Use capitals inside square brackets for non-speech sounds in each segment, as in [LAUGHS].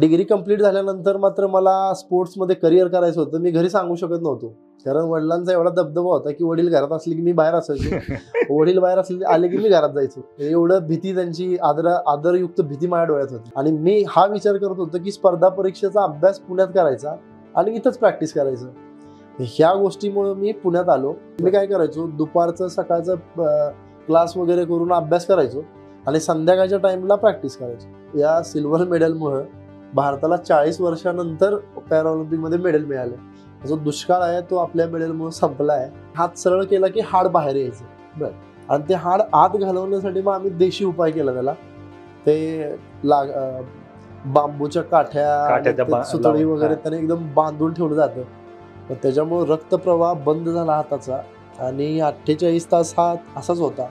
Degree complete झाल्यानंतर मात्र मला स्पोर्ट्समध्ये करिअर करायचं होतं मी घरी सांगू शकत नव्हतो कारण वडिलांचा एवढा दबदबा होता की वडील घरात असले की मी बाहेर असायचो [LAUGHS] वडील बाहेर असले आले की मी घरात जायचो म्हणजे एवढं भीती त्यांची आदर आदरयुक्त भीती माझ्या डोळ्यात होती आणि मी हा विचार करत होतो की स्पर्धा परीक्षेचा अभ्यास पुण्यात करायचा आणि इथंच प्रॅक्टिस करायचं ह्या गोष्टीमुळे मी पुण्यात आलो मी काय करायचो दुपारचं सकाळचं क्लास वगैरे करून अभ्यास करायचो आणि संध्याकाळच्या टाईमला प्रॅक्टिस करायचो या सिल्वर मेडलमुळं भारताला चाळीस वर्षानंतर पॅराऑलिम्पिकमध्ये मेडल मिळालं जो दुष्काळ आहे तो आपल्या मेडलमुळे संपला आहे हात सरळ केला की हाड बाहेर यायचं बरं आणि ते हाड आत घालवण्यासाठी मग आम्ही देशी उपाय केला त्याला ते लाग बांबूच्या काठ्या सुतळी वगैरे त्याने एकदम बांधून ठेवलं जातं मग त्याच्यामुळे रक्तप्रवाह बंद झाला हाताचा आणि अठ्ठेचाळीस तास हा असाच होता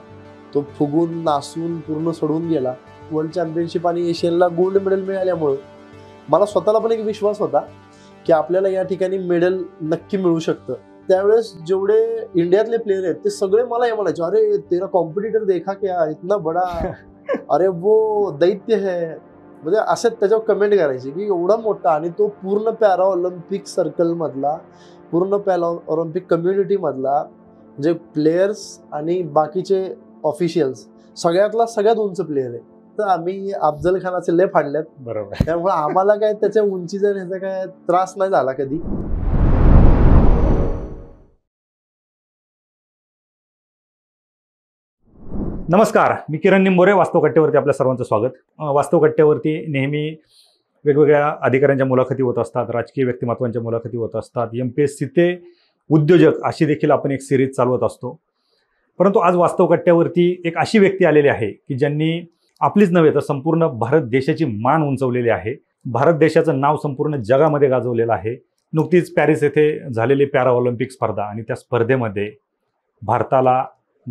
तो फुगून नासून पूर्ण सोडून गेला वर्ल्ड चॅम्पियनशिप आणि एशियनला गोल्ड मेडल मिळाल्यामुळं मला स्वतःला पण एक विश्वास होता की आपल्याला या ठिकाणी मेडल नक्की मिळू शकतं त्यावेळेस जेवढे इंडियातले प्लेयर आहेत ते सगळे मला हे म्हणायचे अरे तेरा कॉम्पिटिटर देखा क्या इतना बडा [LAUGHS] अरे वो दैत्य है म्हणजे असे त्याच्यावर कमेंट करायचे की एवढा मोठा आणि तो पूर्ण पॅरा ऑलिम्पिक सर्कलमधला पूर्ण पॅरा ऑलिम्पिक कम्युनिटीमधला म्हणजे प्लेयर्स आणि बाकीचे ऑफिशियल्स सगळ्यातला सगळ्यात उंच प्लेयर आहे तर आम्ही अफजल खानाचे लय फाडल्यात बरोबर त्यामुळे आम्हाला काय त्याच्या उंचीचा ह्याचा काय त्रास नाही झाला कधी नमस्कार मी किरण निंबोरे वास्तव कट्ट्यावरती आपल्या सर्वांचं स्वागत वास्तव कट्ट्यावरती नेहमी वेगवेगळ्या अधिकाऱ्यांच्या मुलाखती होत असतात राजकीय व्यक्तिमत्वांच्या मुलाखती होत असतात एम पी एस सी ते उद्योजक अशी देखील आपण एक सिरीज चालवत असतो परंतु आज वास्तव कट्ट्यावरती एक अशी व्यक्ती आलेली आहे की ज्यांनी आपलीच नव्हे तर संपूर्ण भारत देशाची मान उंचवलेली आहे भारत देशाचं नाव संपूर्ण जगामध्ये गाजवलेलं आहे नुकतीच पॅरिस येथे झालेली पॅरा ऑलिम्पिक स्पर्धा आणि त्या स्पर्धेमध्ये भारताला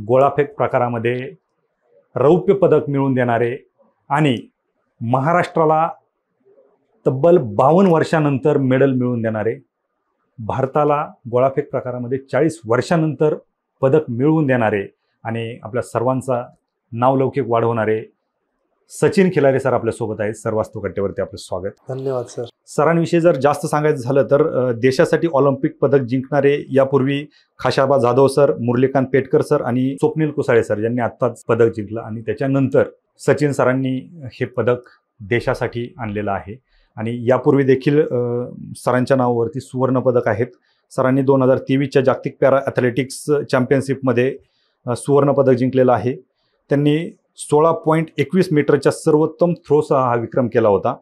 गोळाफेक प्रकारामध्ये रौप्य पदक मिळवून देणारे आणि महाराष्ट्राला तब्बल बावन्न वर्षानंतर मेडल मिळवून देणारे भारताला गोळाफेक प्रकारामध्ये चाळीस वर्षानंतर पदक मिळवून देणारे आणि आपल्या सर्वांचा नावलौकिक वाढवणारे सचिन खिलारे सर आपल्यासोबत आहेत सर वास्तुकट्टेवरती आपलं स्वागत धन्यवाद सर सरांविषयी जर जास्त सांगायचं झालं तर देशासाठी ऑलिम्पिक पदक जिंकणारे यापूर्वी खाशाबा जाधव सर मुरलीकांत पेटकर सर आणि स्वप्नील कुसाळे सर यांनी आत्ताच पदक जिंकलं आणि त्याच्यानंतर सचिन सरांनी हे पदक देशासाठी आणलेलं आहे आणि यापूर्वी देखील सरांच्या नावावरती सुवर्णपदक आहेत सरांनी दोन हजार तेवीसच्या जागतिक पॅरा ॲथलेटिक्स चॅम्पियनशिपमध्ये सुवर्णपदक जिंकलेलं आहे त्यांनी सोळा पॉईंट एकवीस मीटरच्या सर्वोत्तम थ्रोसह हा विक्रम केला होता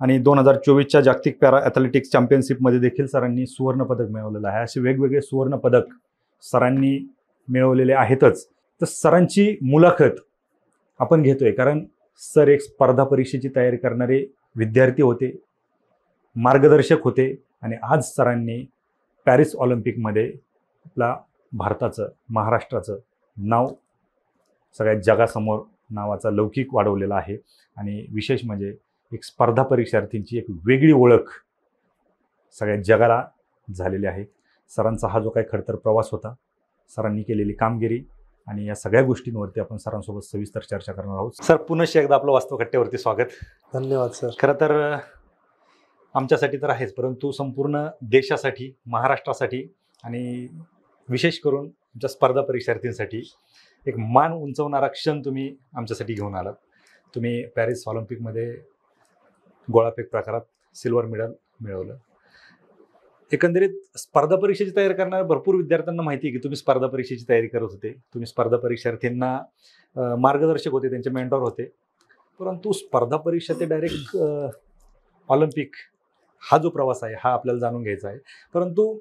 आणि दोन हजार चोवीसच्या जागतिक पॅरा ॲथलेटिक्स चॅम्पियनशिपमध्ये देखील सरांनी सुवर्णपदक मिळवलेलं आहे असे वेगवेगळे सुवर्णपदक सरांनी मिळवलेले आहेतच तर सरांची मुलाखत आपण घेतोय कारण सर एक स्पर्धा परीक्षेची तयारी करणारे विद्यार्थी होते मार्गदर्शक होते आणि आज सरांनी पॅरिस ऑलिम्पिकमध्ये आपला भारताचं महाराष्ट्राचं नाव सगळ्या जगासमोर नावाचा लौकिक वाढवलेला आहे आणि विशेष म्हणजे एक स्पर्धा परीक्षार्थींची एक वेगळी ओळख सगळ्या जगाला झालेली आहे सरांचा हा जो काही खडतर प्रवास होता सरांनी केलेली कामगिरी आणि या सगळ्या गोष्टींवरती आपण सरांसोबत सविस्तर चर्चा करणार आहोत सर पुनशे एकदा आपलं वास्तव कट्ट्यावरती स्वागत धन्यवाद सर खरं तर आमच्यासाठी तर आहेच परंतु संपूर्ण देशासाठी महाराष्ट्रासाठी आणि विशेष करून आमच्या स्पर्धा परीक्षार्थींसाठी एक मान उंचवणारा क्षण तुम्ही आमच्यासाठी घेऊन आलात तुम्ही पॅरिस ऑलिम्पिकमध्ये गोळाफेक प्रकारात सिल्वर मेडल मिळवलं एकंदरीत स्पर्धा परीक्षेची तयारी करणाऱ्या भरपूर विद्यार्थ्यांना माहिती आहे की तुम्ही स्पर्धा परीक्षेची तयारी करत होते तुम्ही स्पर्धा परीक्षार्थींना मार्गदर्शक होते त्यांचे मेंटॉर होते परंतु स्पर्धा परीक्षा ते डायरेक्ट ऑलिम्पिक हा जो प्रवास आहे हा आपल्याला जाणून घ्यायचा आहे परंतु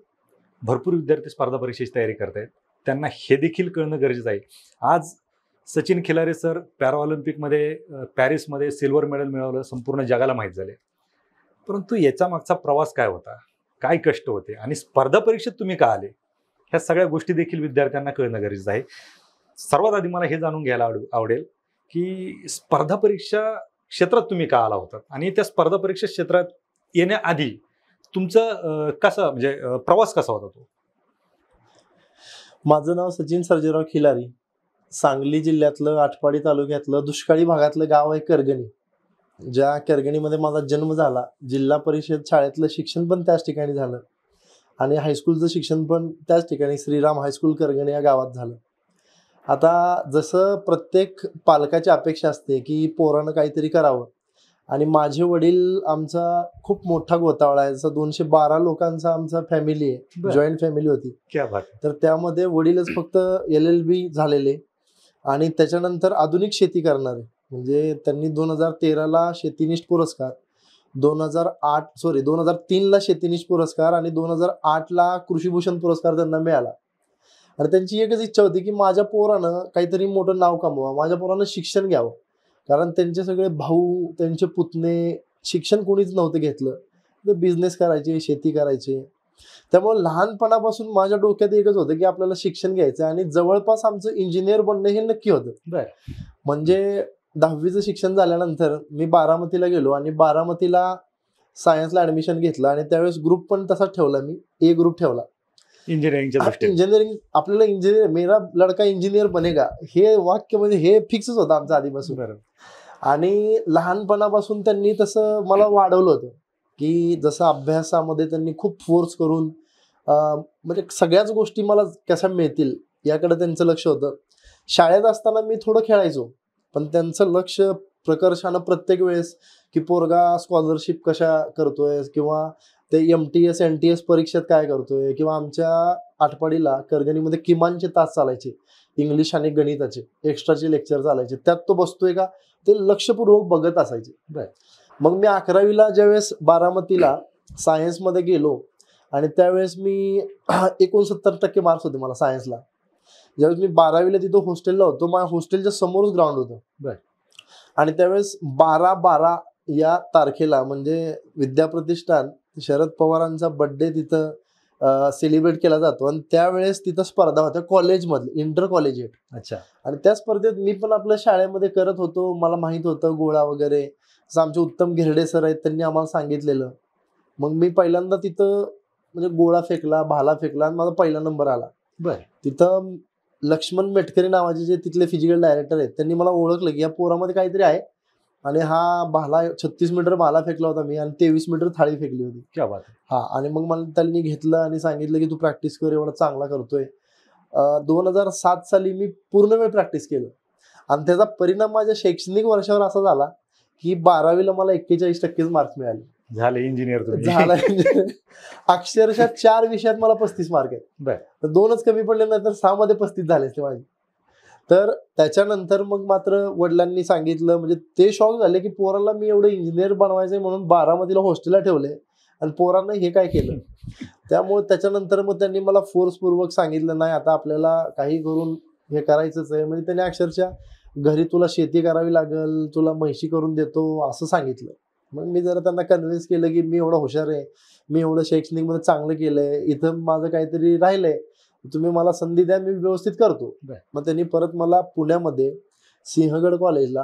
भरपूर विद्यार्थी स्पर्धा परीक्षेची तयारी करत आहेत त्यांना हे देखील कळणं गरजेचं आहे आज सचिन खिलारे सर पॅरा ऑलिम्पिकमध्ये पॅरिसमध्ये सिल्वर मेडल मिळवलं संपूर्ण जगाला माहीत झाले परंतु याचा मागचा प्रवास काय होता काय कष्ट होते आणि स्पर्धा परीक्षेत तुम्ही का आले ह्या सगळ्या गोष्टी देखील विद्यार्थ्यांना कळणं गरजेचं आहे सर्वात आधी मला हे जाणून घ्यायला आवड आवडेल की स्पर्धा परीक्षा क्षेत्रात तुम्ही का आला होता आणि त्या स्पर्धा परीक्षा क्षेत्रात येण्याआधी तुमचं कसा म्हणजे प्रवास कसा होता तो माझं नाव सचिन सर्जेराव खिलारी सांगली जिल्ह्यातलं आठवाडी तालुक्यातलं दुष्काळी भागातलं गाव आहे करगणी ज्या करगणीमध्ये माझा जन्म झाला जिल्हा परिषद शाळेतलं शिक्षण पण त्याच ठिकाणी झालं आणि हायस्कूलचं शिक्षण पण त्याच ठिकाणी श्रीराम हायस्कूल करगणी या गावात झालं आता जसं प्रत्येक पालकाची अपेक्षा असते की पोरानं काहीतरी करावं आणि माझे वडील आमचा खूप मोठा गोतावळा आहे जसं दोनशे बारा लोकांचा आमचा फॅमिली आहे जॉईंट फॅमिली होती तर त्यामध्ये वडीलच फक्त एल एल बी झालेले आणि त्याच्यानंतर आधुनिक शेती करणारे म्हणजे त्यांनी दोन हजार तेराला शेतीनिष्ठ पुरस्कार दोन हजार आठ सॉरी दोन हजार तीनला शेतीनिष्ठ पुरस्कार आणि दोन हजार आठला कृषीभूषण पुरस्कार त्यांना मिळाला आणि त्यांची एकच इच्छा होती की माझ्या पोरानं काहीतरी मोठं नाव कमवा माझ्या पोरानं शिक्षण घ्यावं कारण त्यांचे सगळे भाऊ त्यांचे पुतणे शिक्षण कोणीच नव्हतं घेतलं तर बिझनेस करायचे शेती करायचे त्यामुळे लहानपणापासून माझ्या डोक्यात एकच होतं की आपल्याला शिक्षण घ्यायचं आणि जवळपास आमचं इंजिनियर बनणं हे नक्की होतं म्हणजे दहावीचं शिक्षण झाल्यानंतर मी बारामतीला गेलो आणि बारामतीला सायन्सला ऍडमिशन घेतलं आणि त्यावेळेस ग्रुप पण तसाच ठेवला मी ए ग्रुप ठेवला इंजिनिअरिंगच्या दृष्टीने इंजिनिअरिंग आपल्याला इंजिनियर मेरा लडका इंजिनियर बनेगा हे वाक्य म्हणजे हे फिक्सच होतं आमचं आधीपासून आणि लहानपणापासून त्यांनी तसं मला वाढवलं होतं की जसं अभ्यासामध्ये त्यांनी खूप फोर्स करून म्हणजे सगळ्याच गोष्टी मला कशा मिळतील याकडे त्यांचं लक्ष होतं शाळेत असताना मी थोडं खेळायचो पण त्यांचं लक्ष प्रकर्षानं प्रत्येक वेळेस की पोरगा स्कॉलरशिप कशा करतोय किंवा ते M T S N T S परीक्षेत काय करतोय किंवा आमच्या आठवडीला करगणीमध्ये किमानचे तास चालायचे इंग्लिश आणि गणिताचे एक्स्ट्राचे लेक्चर चालायचे त्यात तो बसतोय का ते लक्षपूर्वक बघत असायचे मग मी अकरावीला ज्यावेळेस बारामतीला सायन्समध्ये गेलो आणि त्यावेळेस मी [CLEARS THROAT] एकोणसत्तर टक्के मार्क्स होते मला सायन्सला ज्यावेळेस मी बारावीला तिथं हॉस्टेलला होतो माझ्या हॉस्टेलच्या समोरच ग्राउंड होतं आणि त्यावेळेस बारा बारा या तारखेला म्हणजे विद्याप्रतिष्ठान शरद पवारांचा बड्डे तिथं सेलिब्रेट केला जातो आणि त्यावेळेस तिथं स्पर्धा होत्या कॉलेजमधली इंटर कॉलेज अच्छा आणि त्या स्पर्धेत मी पण आपल्या शाळेमध्ये करत होतो मला माहित होतं गोळा वगैरे जसं आमचे उत्तम घेरडे सर आहेत त्यांनी आम्हाला सांगितलेलं मग मी पहिल्यांदा तिथं म्हणजे गोळा फेकला भाला फेकला आणि माझा पहिला नंबर आला बर तिथं लक्ष्मण मेटकरी नावाचे जे तिथले फिजिकल डायरेक्टर आहेत त्यांनी मला ओळखलं की या पोरामध्ये काहीतरी आहे आणि हा भाला छत्तीस मीटर भाला फेकला होता मी आणि तेवीस मीटर थाळी फेकली होती क्या हा आणि मग मला त्यांनी घेतलं आणि सांगितलं की तू प्रॅक्टिस कर एवढा चांगला करतोय दोन हजार सात साली मी पूर्ण वेळ प्रॅक्टिस केलं आणि त्याचा परिणाम माझ्या शैक्षणिक वर्षावर असा झाला की बारावीला मला एक्केचाळीस टक्केच मार्क्स मिळाले झाले इंजिनियर झाला अक्षरशः चार विषयात मला पस्तीस मार्क आहेत दोनच कमी पडले नाही तर सहा मध्ये पस्तीस झाले असते माझे तर त्याच्यानंतर मग मात्र वडिलांनी सांगितलं म्हणजे ते शॉक झाले की पोराला मी एवढं इंजिनियर बनवायचंय म्हणून बारामतीला हॉस्टेलला ठेवले आणि पोरांना हे काय केलं [LAUGHS] त्यामुळे त्याच्यानंतर मग त्यांनी मला फोर्सपूर्वक सांगितलं नाही आता आपल्याला काही करून हे करायचंच आहे म्हणजे त्यांनी अक्षरशः घरी तुला शेती करावी लागेल तुला म्हैशी करून देतो असं सांगितलं मग मी जरा त्यांना कन्व्हिन्स केलं की मी एवढं हुशार आहे मी एवढं शैक्षणिकमध्ये चांगलं केलंय इथं माझं काहीतरी राहिलंय तुम्ही मला संधी द्या मी व्यवस्थित करतो मग त्यांनी परत मला पुण्यामध्ये सिंहगड कॉलेजला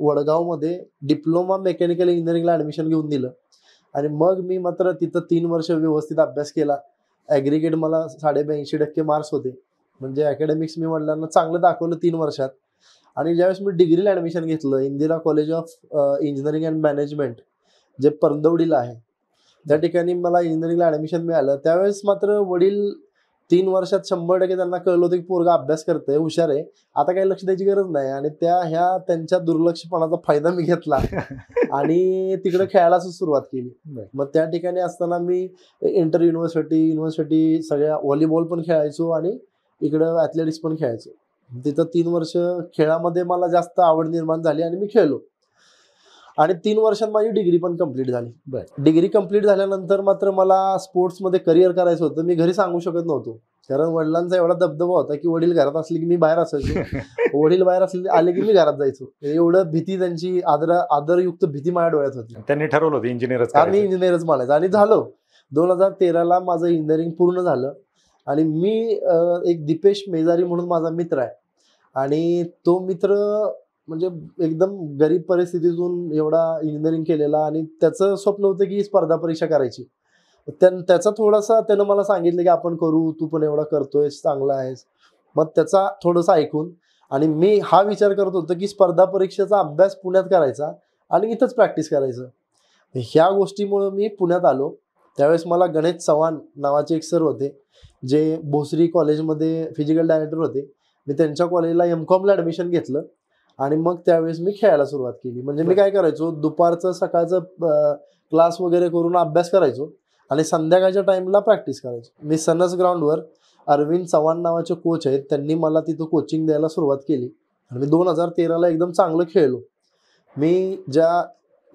वडगावमध्ये डिप्लोमा मेकॅनिकल इंजिनिअरिंगला ऍडमिशन घेऊन दिलं आणि मग मी मात्र तिथं तीन वर्ष व्यवस्थित अभ्यास केला ॲग्रिगेट मला साडेब्याऐंशी टक्के मार्क्स होते म्हणजे अकॅडमिक्स मी वडिलांना चांगलं दाखवलं तीन वर्षात आणि ज्यावेळेस मी डिग्रीला ॲडमिशन घेतलं Indira college of engineering and management जे परंदवडीला आहे त्या ठिकाणी मला इंजिनिअरिंगला ॲडमिशन मिळालं त्यावेळेस मात्र वडील तीन वर्षात शंभर टक्के त्यांना कळलं होतं की पोरगा अभ्यास करतंय हुशार आहे आता काही लक्ष द्यायची गरज नाही आणि त्या ह्या त्यांच्या दुर्लक्षपणाचा फायदा मी घेतला [LAUGHS] आणि तिकडे खेळायलाच सुरुवात केली मग त्या ठिकाणी असताना मी इंटर युनिव्हर्सिटी युनिव्हर्सिटी सगळ्या व्हॉलीबॉल पण खेळायचो आणि इकडं ॲथलेटिक्स पण खेळायचो तिथं तीन वर्ष खेळामध्ये मला जास्त आवड निर्माण झाली आणि मी खेळलो आणि तीन वर्षात माझी डिग्री पण कम्प्लीट झाली डिग्री कम्प्लीट झाल्यानंतर मात्र मला स्पोर्ट्समध्ये करिअर करायचं होतं मी घरी सांगू शकत नव्हतो कारण वडिलांचा एवढा दबदबा होता की वडील घरात असले की मी बाहेर असायचो [LAUGHS] वडील बाहेर असले आले की मी घरात जायचो एवढं भीती त्यांची आदर आदरयुक्त भीती माझ्या डोळ्यात होती त्यांनी ठरवलं होतं इंजिनियरच आणि इंजिनियरच म्हणायचं आणि झालं दोन हजार तेराला माझं इंजिनिअरिंग पूर्ण झालं आणि मी एक दिपेश मेजारी म्हणून माझा मित्र आहे आणि तो मित्र म्हणजे एकदम गरीब परिस्थितीतून एवढा इंजिनिअरिंग केलेला आणि त्याचं स्वप्न होतं की स्पर्धा परीक्षा करायची त्याचा थोडासा त्यानं मला सांगितलं की आपण करू तू पण एवढा करतोय चांगला आहेस मग त्याचा थोडंसं ऐकून आणि मी हा विचार करत होतो की स्पर्धा परीक्षेचा अभ्यास पुण्यात करायचा आणि इथंच प्रॅक्टिस करायचं ह्या गोष्टीमुळं मी पुण्यात आलो त्यावेळेस मला गणेश चव्हाण नावाचे एक सर होते जे भोसरी कॉलेजमध्ये फिजिकल डायरेक्टर होते मी त्यांच्या कॉलेजला एम कॉमला ॲडमिशन घेतलं आणि मग त्यावेळेस मी खेळायला सुरुवात केली म्हणजे मी काय करायचो दुपारचं सकाळचं क्लास वगैरे करून अभ्यास करायचो आणि संध्याकाळच्या टाइमला प्रॅक्टिस करायचो मी सनस ग्राउंडवर अरविंद चव्हाण नावाचे कोच आहेत त्यांनी मला तिथं कोचिंग द्यायला सुरुवात केली आणि मी दोन हजार तेराला एकदम चांगलं खेळलो मी ज्या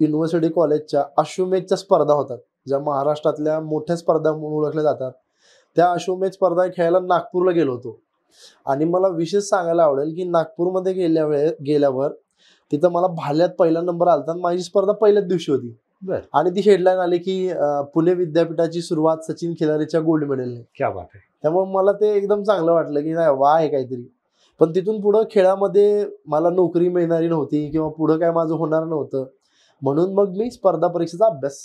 युनिव्हर्सिटी कॉलेजच्या अश्वमेधच्या स्पर्धा होतात ज्या महाराष्ट्रातल्या मोठ्या स्पर्धा म्हणून ओळखल्या जातात त्या अश्वमेध स्पर्धा खेळायला नागपूरला गेलो होतो आणि मला विशेष सांगायला आवडेल की नागपूरमध्ये गेल्या वेळे गेल्यावर तिथं मला भाल्यात पहिला नंबर आला माझी स्पर्धा पहिल्याच दिवशी होती आणि ती हेडलाईन आली की पुणे विद्यापीठाची सुरुवात सचिन खिलारीच्या गोल्ड मेडलने क्या बात आहे त्यामुळे मला ते एकदम चांगलं वाटलं की नाही वा आहे काहीतरी पण तिथून पुढं खेळामध्ये मला नोकरी मिळणारी नव्हती किंवा पुढं काय माझं होणार नव्हतं म्हणून मग मी स्पर्धा परीक्षेचा अभ्यास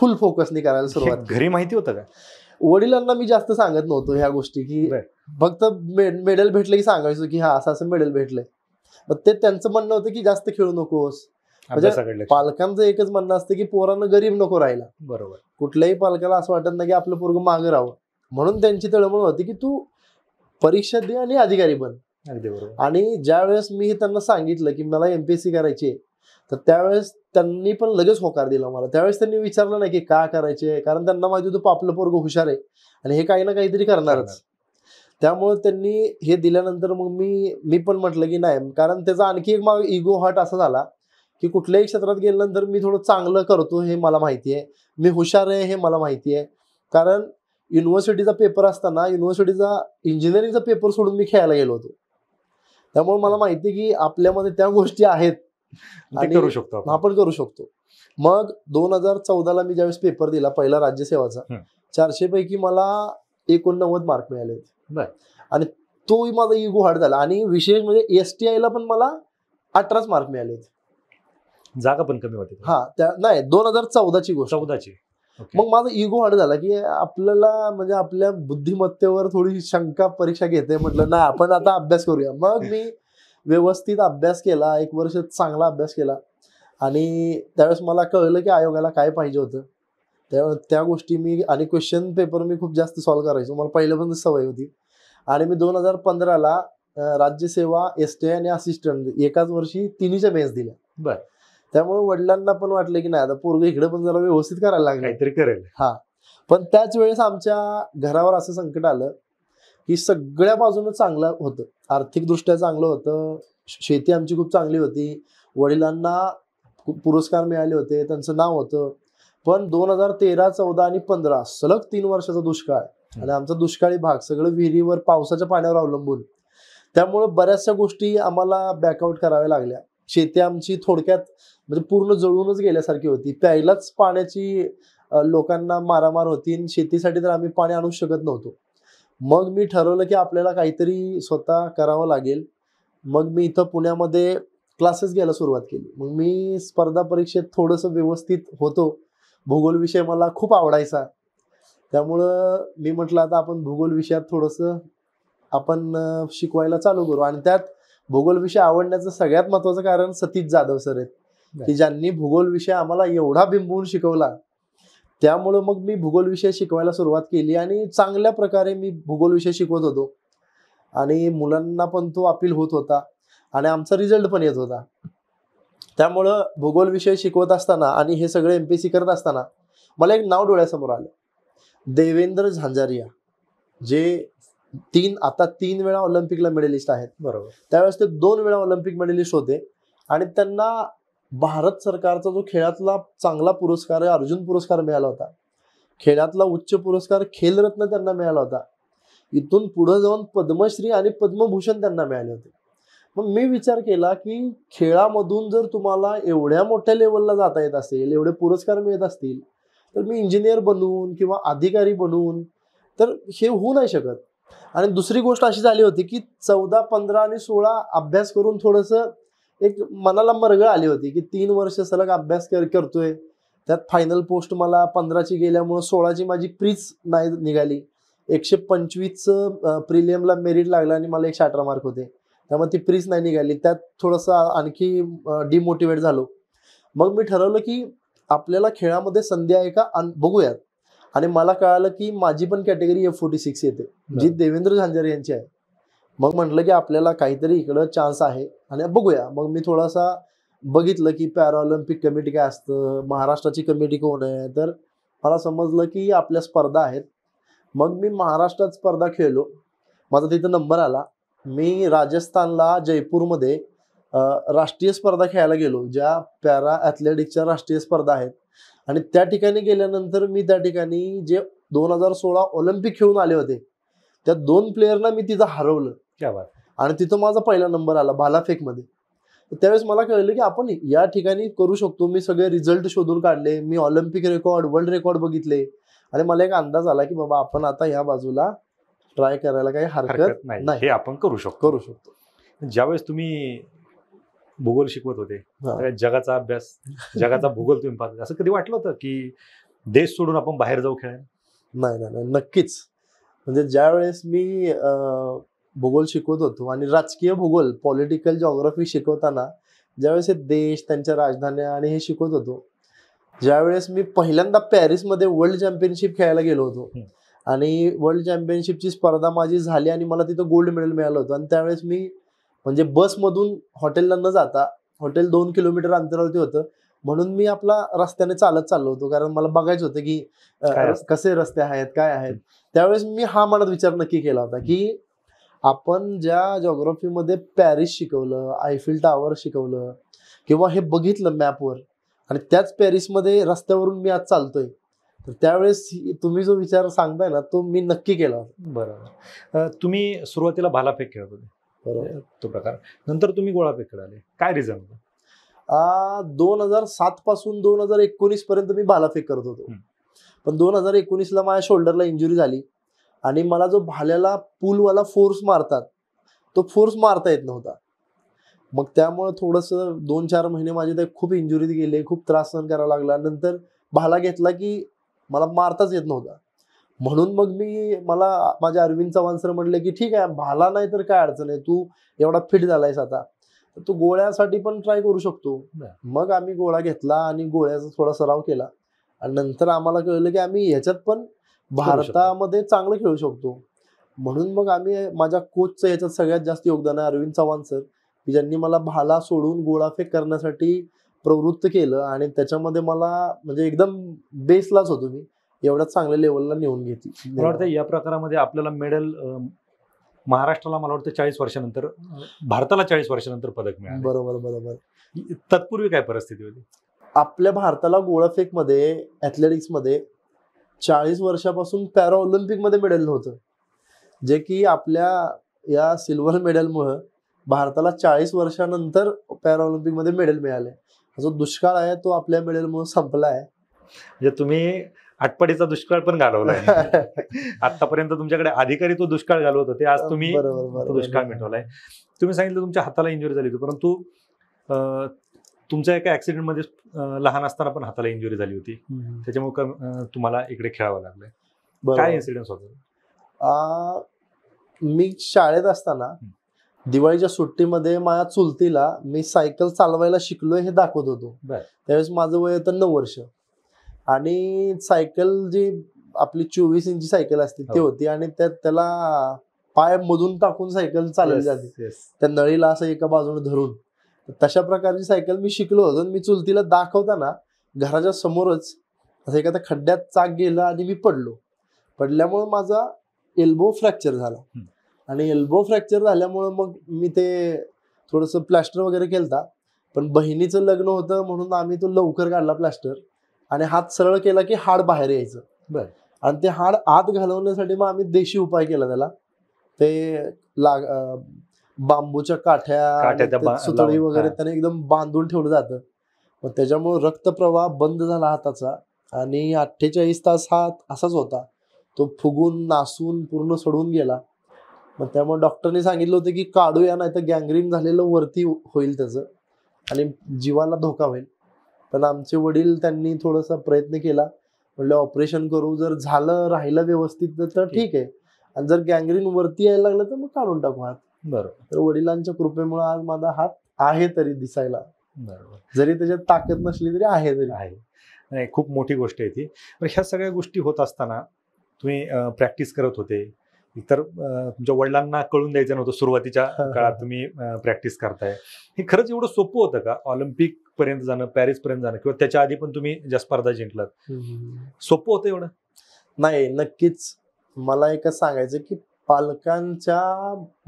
फुल फोकसने करायला सुरुवात घरी माहिती होतं का वडिलांना मी जास्त सांगत नव्हतो ह्या गोष्टी की फक्त मेडल भेटलं की सांगायचो की हा असं असं मेडल भेटलंय ते त्यांचं म्हणणं होतं की जास्त खेळू नकोस म्हणजे पालकांचं एकच म्हणणं असतं की पोरांना गरीब नको राहिला बरोबर कुठल्याही पालकाला असं वाटत नाही की आपलं पोरग मागं राहावं म्हणून त्यांची तळमळ होती की तू परीक्षा दे आणि अधिकारी बन अगदी बरोबर आणि ज्या वेळेस मी त्यांना सांगितलं की मला एमपीएससी करायची आहे तर त्यावेळेस त्यांनी पण लगेच होकार दिला मला त्यावेळेस त्यांनी विचारलं नाही की का करायचे कारण त्यांना माहिती होतं आपलं पोरग हुशार आहे आणि हे काही ना काहीतरी करणारच त्यामुळे त्यांनी हे दिल्यानंतर मग मी मी पण म्हटलं की नाही कारण त्याचा आणखी एक माग इगो हट असा झाला की कुठल्याही क्षेत्रात गेल्यानंतर मी थोडं चांगलं करतो हे मला माहिती आहे मी हुशार आहे हे मला माहिती आहे कारण युनिव्हर्सिटीचा पेपर असताना युनिव्हर्सिटीचा इंजिनिअरिंगचा पेपर सोडून मी खेळायला गेलो होतो त्यामुळे मला माहिती आहे की आपल्यामध्ये त्या गोष्टी आहेत करू शकतो आपण करू शकतो मग दोन हजार चौदाला मी ज्यावेळेस पेपर दिला पहिला राज्यसेवाचा चारशे पैकी मला एकोणनव्वद मार्क मिळाले होते आणि तोही माझा इगो हार्ड झाला आणि विशेष म्हणजे एस टी ला पण मला अठराच मार्क मिळाले होते जागा पण कमी होती हा त्या नाही दोन हजार चौदाची गोष्ट चौदाची मग माझा इगो हार्ड झाला की आपल्याला म्हणजे आपल्या बुद्धिमत्तेवर थोडी शंका परीक्षा घेते म्हटलं नाही आपण आता अभ्यास करूया मग मी व्यवस्थित अभ्यास केला एक वर्ष चांगला अभ्यास केला आणि त्यावेळेस मला कळलं की आयोगाला काय पाहिजे होतं त्या त्या गोष्टी मी आणि क्वेश्चन पेपर मी खूप जास्त सॉल्व्ह करायचो मला पहिल्यापासून सवय होती आणि मी दोन हजार पंधराला राज्यसेवा एस टी आणि असिस्टंट एकाच वर्षी तिन्हीच्या बेस दिल्या बर त्यामुळे वडिलांना पण वाटलं की नाही आता पोरग इकडे पण जरा व्यवस्थित करायला लागलं तरी करेल हा पण त्याच वेळेस आमच्या घरावर असं संकट आलं ही सगळ्या बाजूने चांगलं होतं आर्थिकदृष्ट्या चांगलं होतं शेती आमची खूप चांगली होती वडिलांना पुरस्कार मिळाले होते त्यांचं नाव होतं पण दोन हजार तेरा चौदा आणि पंधरा सलग तीन वर्षाचा दुष्काळ आणि आमचा दुष्काळी भाग सगळं विहिरीवर पावसाच्या पाण्यावर अवलंबून त्यामुळे बऱ्याचशा गोष्टी आम्हाला बॅकआउट कराव्या लागल्या शेती आमची थोडक्यात म्हणजे पूर्ण जळूनच गेल्यासारखी होती प्यायलाच पाण्याची लोकांना मारामार होती शेतीसाठी तर आम्ही पाणी आणू शकत नव्हतो मग मी ठरवलं की आपल्याला काहीतरी स्वतः करावं लागेल मग मी इथं पुण्यामध्ये क्लासेस घ्यायला सुरुवात केली मग मी स्पर्धा परीक्षेत थोडंसं व्यवस्थित होतो भूगोल विषय मला खूप आवडायचा त्यामुळं मी म्हटलं आता आपण भूगोल विषयात थोडंसं आपण शिकवायला चालू करू आणि त्यात भूगोल विषय आवडण्याचं सगळ्यात महत्वाचं कारण सतीश जाधव सर आहेत की ज्यांनी भूगोल विषय आम्हाला एवढा बिंबवून शिकवला त्यामुळं मग मी भूगोल विषय शिकवायला सुरुवात केली आणि चांगल्या प्रकारे मी भूगोल विषय शिकवत होतो आणि मुलांना पण तो अपील होत होता आणि आमचा रिझल्ट पण येत होता त्यामुळं भूगोल विषय शिकवत असताना आणि हे सगळे एम पी सी करत असताना मला एक नाव डोळ्यासमोर आलं देवेंद्र झांझारिया जे तीन आता तीन वेळा ऑलिम्पिकला मेडलिस्ट आहेत बरोबर त्यावेळेस ते दोन वेळा ऑलिम्पिक मेडलिस्ट होते आणि त्यांना भारत सरकारचा जो खेळातला चांगला पुरस्कार आहे अर्जुन पुरस्कार मिळाला होता खेळातला उच्च पुरस्कार खेलरत्न त्यांना मिळाला होता इथून पुढे जाऊन पद्मश्री आणि पद्मभूषण त्यांना मिळाले होते मग मी विचार केला की खेळामधून जर तुम्हाला एवढ्या मोठ्या लेवलला जाता येत असेल एवढे पुरस्कार मिळत असतील तर मी इंजिनियर बनून किंवा अधिकारी बनून तर हे होऊ नाही शकत आणि दुसरी गोष्ट अशी झाली होती की चौदा पंधरा आणि सोळा अभ्यास करून थोडंसं एक मनाला मरगळ आली होती की तीन वर्ष सलग अभ्यास करतोय त्यात फायनल पोस्ट मला पंधराची गेल्यामुळं सोळाची माझी प्रीच नाही निघाली एकशे पंचवीस प्रिलियमला मेरिट लागला आणि मला एकशे अठरा मार्क होते त्यामुळे ती प्रीच नाही निघाली त्यात थोडस आणखी डिमोटिवेट झालो मग मी ठरवलं की आपल्याला खेळामध्ये संधी आहे का बघूयात आणि मला कळालं की माझी पण कॅटेगरी एफ फोर्टी सिक्स येते जी देवेंद्र झांजारे यांची आहे मग म्हटलं की आपल्याला काहीतरी इकडं चान्स आहे आणि बघूया मग मी थोडासा बघितलं की पॅरा पॅराऑलिम्पिक कमिटी काय असतं महाराष्ट्राची कमिटी कोण आहे तर मला समजलं की आपल्या स्पर्धा आहेत मग मी महाराष्ट्रात स्पर्धा खेळलो माझा तिथं नंबर आला मी राजस्थानला जयपूरमध्ये राष्ट्रीय स्पर्धा खेळायला गेलो ज्या पॅरा ॲथलेटिक्सच्या राष्ट्रीय स्पर्धा आहेत आणि त्या ठिकाणी गेल्यानंतर मी त्या ठिकाणी जे दोन हजार सोळा ऑलिम्पिक खेळून आले होते त्या दोन प्लेयरना मी तिथं हरवलं आणि तिथं माझा पहिला नंबर आला मध्ये त्यावेळेस मला कळलं की आपण या ठिकाणी करू शकतो मी सगळे रिझल्ट शोधून काढले मी ऑलिम्पिक रेकॉर्ड वर्ल्ड रेकॉर्ड बघितले आणि मला एक अंदाज आला की बाबा आपण आता या बाजूला ट्राय करायला काही हरकत नाही हे आपण करू शकतो करू शकतो ज्यावेळेस तुम्ही भूगोल शिकवत होते जगाचा अभ्यास जगाचा भूगोल तुम्ही पाहत असं कधी वाटलं होतं की देश सोडून आपण बाहेर जाऊ खेळायला नाही नाही नक्कीच म्हणजे ज्यावेळेस मी भूगोल शिकवत होतो आणि राजकीय भूगोल पॉलिटिकल जॉग्राफी शिकवताना ज्यावेळेस हे देश त्यांच्या राजधान्या आणि हे शिकवत होतो ज्यावेळेस मी पहिल्यांदा पॅरिसमध्ये वर्ल्ड चॅम्पियनशिप खेळायला गेलो होतो आणि वर्ल्ड चॅम्पियनशिपची स्पर्धा माझी झाली आणि मला तिथं गोल्ड मेडल मिळालं होतं आणि त्यावेळेस मी म्हणजे बसमधून हॉटेलला न जाता हॉटेल दोन किलोमीटर अंतरावरती होतं म्हणून मी आपला रस्त्याने चालत चाललो होतो कारण मला बघायचं होतं की कसे रस्ते आहेत काय आहेत त्यावेळेस मी हा मनात विचार नक्की केला होता की आपण ज्या जॉग्राफीमध्ये पॅरिस शिकवलं आयफिल टावर शिकवलं किंवा हे बघितलं मॅपवर आणि त्याच पॅरिसमध्ये रस्त्यावरून मी आज चालतोय तर त्यावेळेस तुम्ही जो विचार सांगताय ना तो मी नक्की केला बरोबर तुम्ही सुरुवातीला भालाफेक खेळत होते बरोबर तो प्रकार नंतर तुम्ही गोळाफेक खेळाले काय रिझन दोन हजार सात पासून दोन हजार एकोणीस पर्यंत मी भालाफेक करत होतो पण दोन हजार एकोणीसला माझ्या शोल्डरला इंजुरी झाली आणि मला जो भाल्याला पूलवाला फोर्स मारतात तो फोर्स मारता येत नव्हता मग त्यामुळे थोडस दोन चार महिने माझे ते खूप इंजुरीत गेले खूप त्रास सहन करावा लागला नंतर भाला घेतला की मला मारताच येत नव्हता म्हणून मग मी मला माझ्या अरविंद चव्हाण सर म्हटले की ठीक आहे भाला नाही तर काय अडचण आहे तू एवढा फिट झालायस आता तू गोळ्यासाठी पण ट्राय करू शकतो मग आम्ही गोळा घेतला आणि गोळ्याचा थोडा सराव केला आणि नंतर आम्हाला कळलं की आम्ही ह्याच्यात पण भारतामध्ये चांगलं खेळू शकतो म्हणून मग आम्ही माझ्या कोचचं याच्यात सगळ्यात जास्त योगदान आहे अरविंद चव्हाण सर की ज्यांनी मला भाला सोडून गोळाफेक करण्यासाठी प्रवृत्त केलं आणि त्याच्यामध्ये मला म्हणजे एकदम बेसलाच होतो मी एवढ्याच चांगल्या लेवलला नेऊन घेतली मला वाटतं या प्रकारामध्ये आपल्याला मेडल महाराष्ट्राला मला वाटतं चाळीस वर्षानंतर भारताला चाळीस वर्षानंतर पदक मिळालं बरोबर बरोबर तत्पूर्वी काय परिस्थिती होती आपल्या भारताला गोळाफेकमध्ये ॲथलेटिक्समध्ये चाळीस वर्षापासून पॅरा ऑलिम्पिकमध्ये मेडल नव्हतं जे की आपल्या या सिल्वर मेडलमुळं भारताला चाळीस वर्षानंतर पॅरा मध्ये मेडल मिळाले जो दुष्काळ आहे तो आपल्या मेडलमुळे संपला आहे म्हणजे तुम्ही आटपाडीचा दुष्काळ पण घालवलाय [LAUGHS] आतापर्यंत तुमच्याकडे अधिकारी तो दुष्काळ घालवत होते आज तुम्ही दुष्काळ मिटवलाय तुम्ही सांगितलं तुमच्या हाताला इंजुरी झाली होती परंतु तुमच्या एका मध्ये लहान असताना पण हाताला इंजुरी झाली होती त्याच्यामुळे तुम्हाला इकडे खेळावं लागलं काय इन्सिडेंट मी शाळेत असताना दिवाळीच्या सुट्टीमध्ये माझ्या चुलतीला मी सायकल चालवायला शिकलोय हे दाखवत होतो त्यावेळेस माझं वय होतं नऊ वर्ष आणि सायकल जी आपली चोवीस इंची सायकल असते ती हो. होती आणि त्या त्याला पाय मधून टाकून सायकल चालवली जाते त्या नळीला असं एका बाजूने धरून तशा प्रकारची सायकल मी शिकलो अजून मी चुलतीला दाखवताना घराच्या समोरच असं एखाद्या खड्ड्यात चाक गेला आणि मी पडलो पडल्यामुळं माझा एल्बो फ्रॅक्चर झाला आणि एल्बो फ्रॅक्चर झाल्यामुळं मग मी ते थोडस प्लॅस्टर वगैरे केलता पण बहिणीचं लग्न होतं म्हणून आम्ही तो लवकर काढला प्लॅस्टर आणि हात सरळ केला की हाड बाहेर यायचं बरं आणि ते हाड आत घालवण्यासाठी मग आम्ही देशी उपाय केला त्याला ते लाग बांबूच्या काठ्या सुतळी वगैरे त्याने एकदम बांधून ठेवलं जातं मग त्याच्यामुळे रक्तप्रवाह बंद झाला हाताचा आणि अठ्ठेचाळीस तास हा असाच होता तो फुगून नासून पूर्ण सोडून गेला मग त्यामुळे डॉक्टरने सांगितलं होतं की काढूया नाही तर गँग्रीन झालेलं वरती होईल त्याचं आणि जीवाला धोका होईल पण आमचे वडील त्यांनी थोडासा प्रयत्न केला म्हणलं ऑपरेशन करू जर झालं राहिलं व्यवस्थित तर ठीक आहे आणि जर गँग्रीन वरती यायला लागलं तर मग काढून टाकू हात बरोबर तर वडिलांच्या कृपेमुळे आज माझा हात आहे तरी दिसायला बरोबर जरी त्याच्यात ताकद नसली तरी आहे तरी आहे नाही खूप मोठी गोष्ट आहे ती पण ह्या सगळ्या गोष्टी होत असताना तुम्ही प्रॅक्टिस करत होते इतर तुमच्या वडिलांना कळून द्यायचं नव्हतं सुरुवातीच्या [LAUGHS] काळात तुम्ही प्रॅक्टिस करताय हे खरंच एवढं सोपं होतं का ऑलिम्पिक पर्यंत जाणं पॅरिस पर्यंत जाणं किंवा त्याच्या आधी पण तुम्ही ज्या स्पर्धा जिंकलात सोपं होतं एवढं नाही नक्कीच मला एकच सांगायचं की पालकांच्या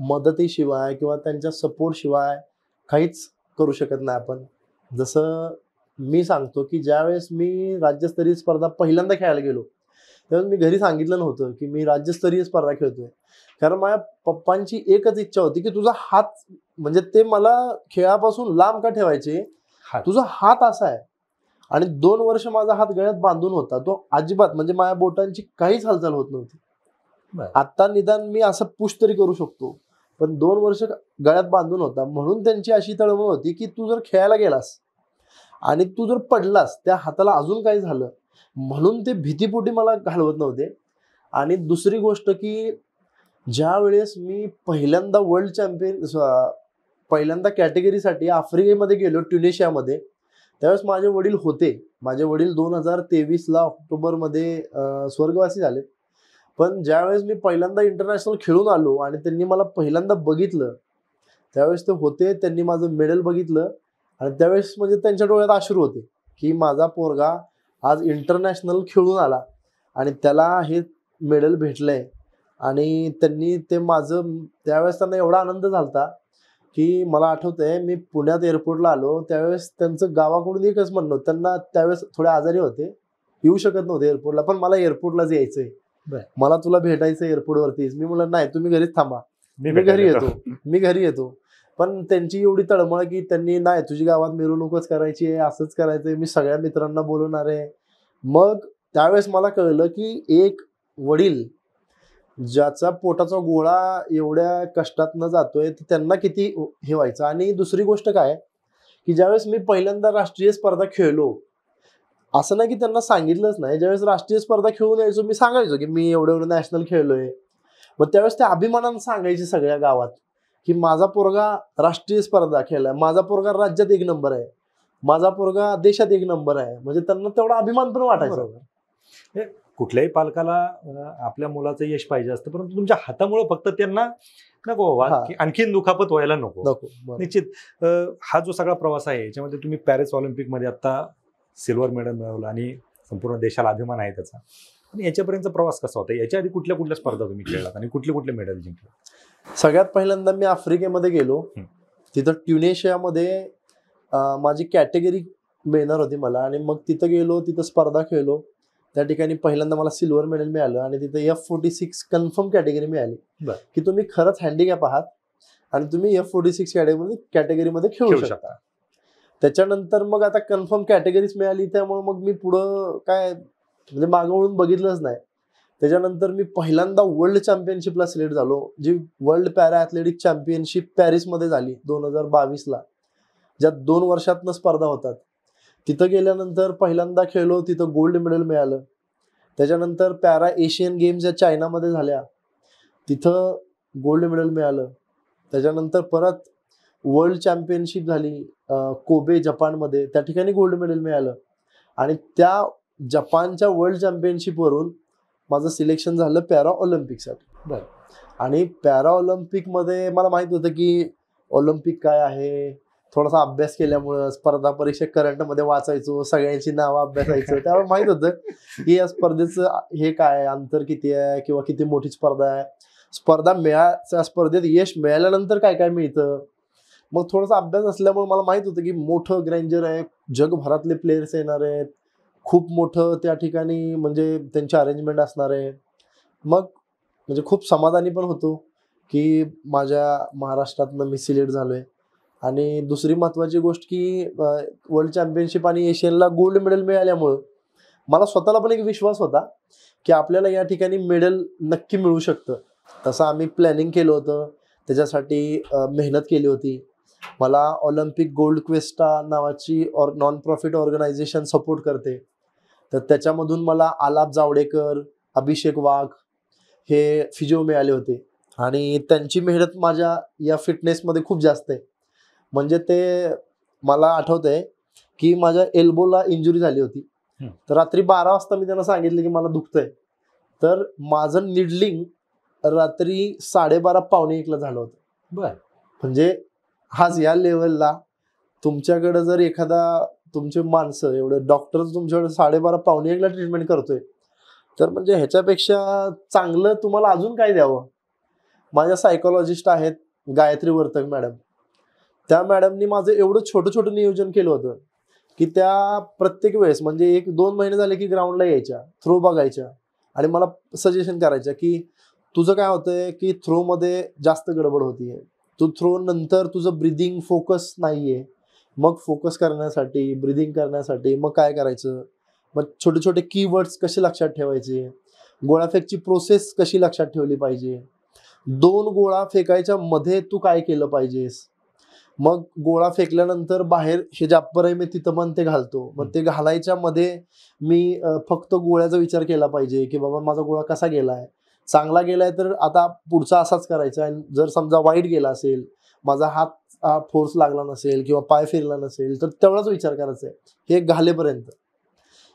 मदतीशिवाय किंवा त्यांच्या सपोर्ट शिवाय काहीच करू शकत नाही आपण जसं मी सांगतो की ज्यावेळेस मी राज्यस्तरीय स्पर्धा पहिल्यांदा खेळायला गेलो त्यावेळेस मी घरी सांगितलं नव्हतं की मी राज्यस्तरीय स्पर्धा खेळतोय कारण माझ्या पप्पांची एकच इच्छा होती की तुझा हात म्हणजे ते मला खेळापासून लांब का ठेवायचे तुझा हात असा आहे आणि दोन वर्ष माझा हात गळ्यात बांधून होता तो अजिबात म्हणजे माझ्या बोटांची काहीच हालचाल होत नव्हती आता निदान मी असं पुश तरी करू शकतो पण दोन वर्ष गळ्यात बांधून होता म्हणून त्यांची अशी तळमळ होती की तू जर खेळायला गेलास आणि तू जर पडलास त्या हाताला अजून काही झालं म्हणून ते भीतीपोटी मला घालवत नव्हते आणि दुसरी गोष्ट की ज्या वेळेस मी पहिल्यांदा वर्ल्ड चॅम्पियन पहिल्यांदा कॅटेगरीसाठी आफ्रिकेमध्ये गेलो ट्युनेशियामध्ये त्यावेळेस माझे वडील होते माझे वडील दोन हजार तेवीसला ऑक्टोबरमध्ये स्वर्गवासी झाले पण ज्यावेळेस मी पहिल्यांदा इंटरनॅशनल खेळून आलो आणि त्यांनी मला पहिल्यांदा बघितलं त्यावेळेस ते होते त्यांनी माझं मेडल बघितलं आणि त्यावेळेस म्हणजे त्यांच्या डोळ्यात आश्रू होते की माझा पोरगा आज इंटरनॅशनल खेळून आला आणि त्याला हे मेडल आहे आणि त्यांनी ते माझं त्यावेळेस त्यांना एवढा आनंद झाला की मला आठवतंय मी पुण्यात एअरपोर्टला आलो त्यावेळेस त्यांचं गावाकडून एकच म्हणणं त्यांना त्यावेळेस थोडे आजारी होते येऊ शकत नव्हते एअरपोर्टला पण मला एअरपोर्टलाच आहे मला तुला भेटायचं एअरपोर्ट वरतीच मी म्हणलं नाही तुम्ही घरीच थांबा मी घरी येतो मी घरी येतो पण त्यांची एवढी तळमळ की त्यांनी नाही तुझी गावात मिरवणूकच करायची आहे असंच करायचंय मी सगळ्या मित्रांना बोलवणार आहे मग त्यावेळेस मला कळलं की एक वडील ज्याचा पोटाचा गोळा एवढ्या कष्टात न जातोय त्यांना किती हे व्हायचं आणि दुसरी गोष्ट काय की ज्यावेळेस मी पहिल्यांदा राष्ट्रीय स्पर्धा खेळलो असं नाही की त्यांना सांगितलंच नाही ज्यावेळेस राष्ट्रीय स्पर्धा खेळून यायचो मी सांगायचो की मी एवढं एवढं नॅशनल खेळलोय मग त्यावेळेस ते अभिमानानं सांगायचे सगळ्या गावात की माझा पोरगा राष्ट्रीय स्पर्धा खेळलाय माझा पोरगा राज्यात एक नंबर आहे माझा पोरगा देशात एक नंबर आहे म्हणजे त्यांना तेवढा अभिमान पण वाटायचा कुठल्याही पालकाला आपल्या मुलाचं यश पाहिजे असतं परंतु तुमच्या हातामुळे फक्त त्यांना नको आणखीन दुखापत व्हायला नको निश्चित हा जो सगळा प्रवास आहे याच्यामध्ये तुम्ही पॅरिस ऑलिम्पिकमध्ये आता सिल्वर मेडल मिळवलं आणि संपूर्ण देशाला अभिमान आहे त्याचा आणि याच्यापर्यंतचा प्रवास कसा होता याच्या आधी कुठल्या कुठल्या स्पर्धा तुम्ही खेळलात आणि कुठले कुठले मेडल जिंकले सगळ्यात पहिल्यांदा मी आफ्रिकेमध्ये गेलो तिथं ट्युनेशियामध्ये माझी कॅटेगरी मिळणार होती मला आणि मग तिथं गेलो तिथं स्पर्धा खेळलो त्या ठिकाणी पहिल्यांदा मला सिल्वर मेडल मिळालं आणि तिथे F forty six confirm category मिळाली की तुम्ही खरंच हँडिकॅप आहात आणि तुम्ही एफ फोर्टी सिक्स कॅटेगरी कॅटेगरीमध्ये खेळू शकता त्याच्यानंतर मग आता कन्फर्म कॅटेगरीज मिळाली त्यामुळे मग मी पुढं काय म्हणजे मागवळून बघितलंच नाही त्याच्यानंतर मी पहिल्यांदा वर्ल्ड चॅम्पियनशिपला सिलेक्ट झालो जी वर्ल्ड पॅरा ॲथलेटिक चॅम्पियनशिप पॅरिसमध्ये झाली दोन हजार बावीसला ज्यात दोन वर्षातनं स्पर्धा होतात तिथं गेल्यानंतर पहिल्यांदा खेळलो तिथं गोल्ड मेडल मिळालं त्याच्यानंतर पॅरा एशियन गेम्स या चायनामध्ये झाल्या तिथं गोल्ड मेडल मिळालं त्याच्यानंतर परत वर्ल्ड चॅम्पियनशिप झाली कोबे जपान मध्ये त्या ठिकाणी गोल्ड मेडल मिळालं आणि त्या जपानच्या वर्ल्ड चॅम्पियनशिपवरून माझं सिलेक्शन झालं पॅरा ऑलिम्पिकसाठी बरं आणि पॅरा ऑलिम्पिकमध्ये मला माहित होतं की ऑलिम्पिक काय आहे थोडासा अभ्यास केल्यामुळं स्पर्धा परीक्षा करंटमध्ये वाचायचो सगळ्यांची नावं अभ्यासायचो [LAUGHS] त्यामुळे माहित होतं की या स्पर्धेचं हे काय अंतर किती आहे किंवा किती मोठी स्पर्धा आहे स्पर्धा मिळा स्पर्धेत यश मिळाल्यानंतर काय काय मिळतं मग थोडासा अभ्यास असल्यामुळे मला माहित होतं की मोठं ग्रँजर आहे जगभरातले प्लेयर्स येणार आहेत खूप मोठं त्या ठिकाणी म्हणजे त्यांची अरेंजमेंट असणार आहे मग म्हणजे खूप समाधानी पण होतो की माझ्या महाराष्ट्रातनं मी सिलेक्ट झालो आहे आणि दुसरी महत्त्वाची गोष्ट की वर्ल्ड चॅम्पियनशिप आणि एशियनला गोल्ड मेडल मिळाल्यामुळं मला स्वतःला पण एक विश्वास होता की आपल्याला या ठिकाणी मेडल नक्की मिळू शकतं तसं आम्ही प्लॅनिंग केलं होतं त्याच्यासाठी मेहनत केली होती मला ऑलिम्पिक गोल्ड क्वेस्टा नावाची or non profit organisation support करते तर त्याच्यामधून मला आलाप जावडेकर अभिषेक वाघ हे फिजिओ मिळाले होते आणि त्यांची मेहनत माझ्या या फिटनेसमध्ये खूप जास्त आहे म्हणजे ते मला आहे की माझ्या एल्बोला इंजुरी झाली होती तर रात्री बारा वाजता मी त्यांना सांगितलं की मला दुखतंय तर माझं निडलिंग रात्री साडेबारा पावणे एकला झालं होतं बर म्हणजे आज या लेवलला तुमच्याकडे जर एखादा तुमचे माणसं एवढं डॉक्टर तुमच्याकडे साडेबारा पावणे एकला ट्रीटमेंट करतोय तर म्हणजे ह्याच्यापेक्षा चांगलं तुम्हाला अजून काय द्यावं माझ्या सायकोलॉजिस्ट आहेत गायत्री वर्तक मॅडम त्या मॅडमनी माझं एवढं छोटं छोटं नियोजन केलं होतं की त्या प्रत्येक वेळेस म्हणजे एक दोन महिने झाले की ग्राउंडला यायच्या थ्रो बघायच्या आणि मला सजेशन करायच्या की तुझं काय होतंय की थ्रोमध्ये जास्त गडबड होतीये तू थ्रो नंतर तुझं ब्रिदिंग फोकस नाहीये मग फोकस करण्यासाठी ब्रिदिंग करण्यासाठी मग काय करायचं मग छोटे छोटे कीवर्ड्स कसे लक्षात ठेवायचे गोळा फेकची प्रोसेस कशी लक्षात ठेवली पाहिजे दोन गोळा फेकायच्या मध्ये तू काय केलं पाहिजेस मग गोळा फेकल्यानंतर बाहेर हे आहे मी तिथं पण ते घालतो मग ते घालायच्या मध्ये मी फक्त गोळ्याचा विचार केला पाहिजे की बाबा माझा गोळा कसा गेलाय चांगला गेलाय तर आता पुढचा असाच करायचा आणि जर समजा वाईट गेला असेल माझा हात फोर्स लागला नसेल किंवा पाय फिरला नसेल तर तेवढाच विचार करायचा आहे हे घालेपर्यंत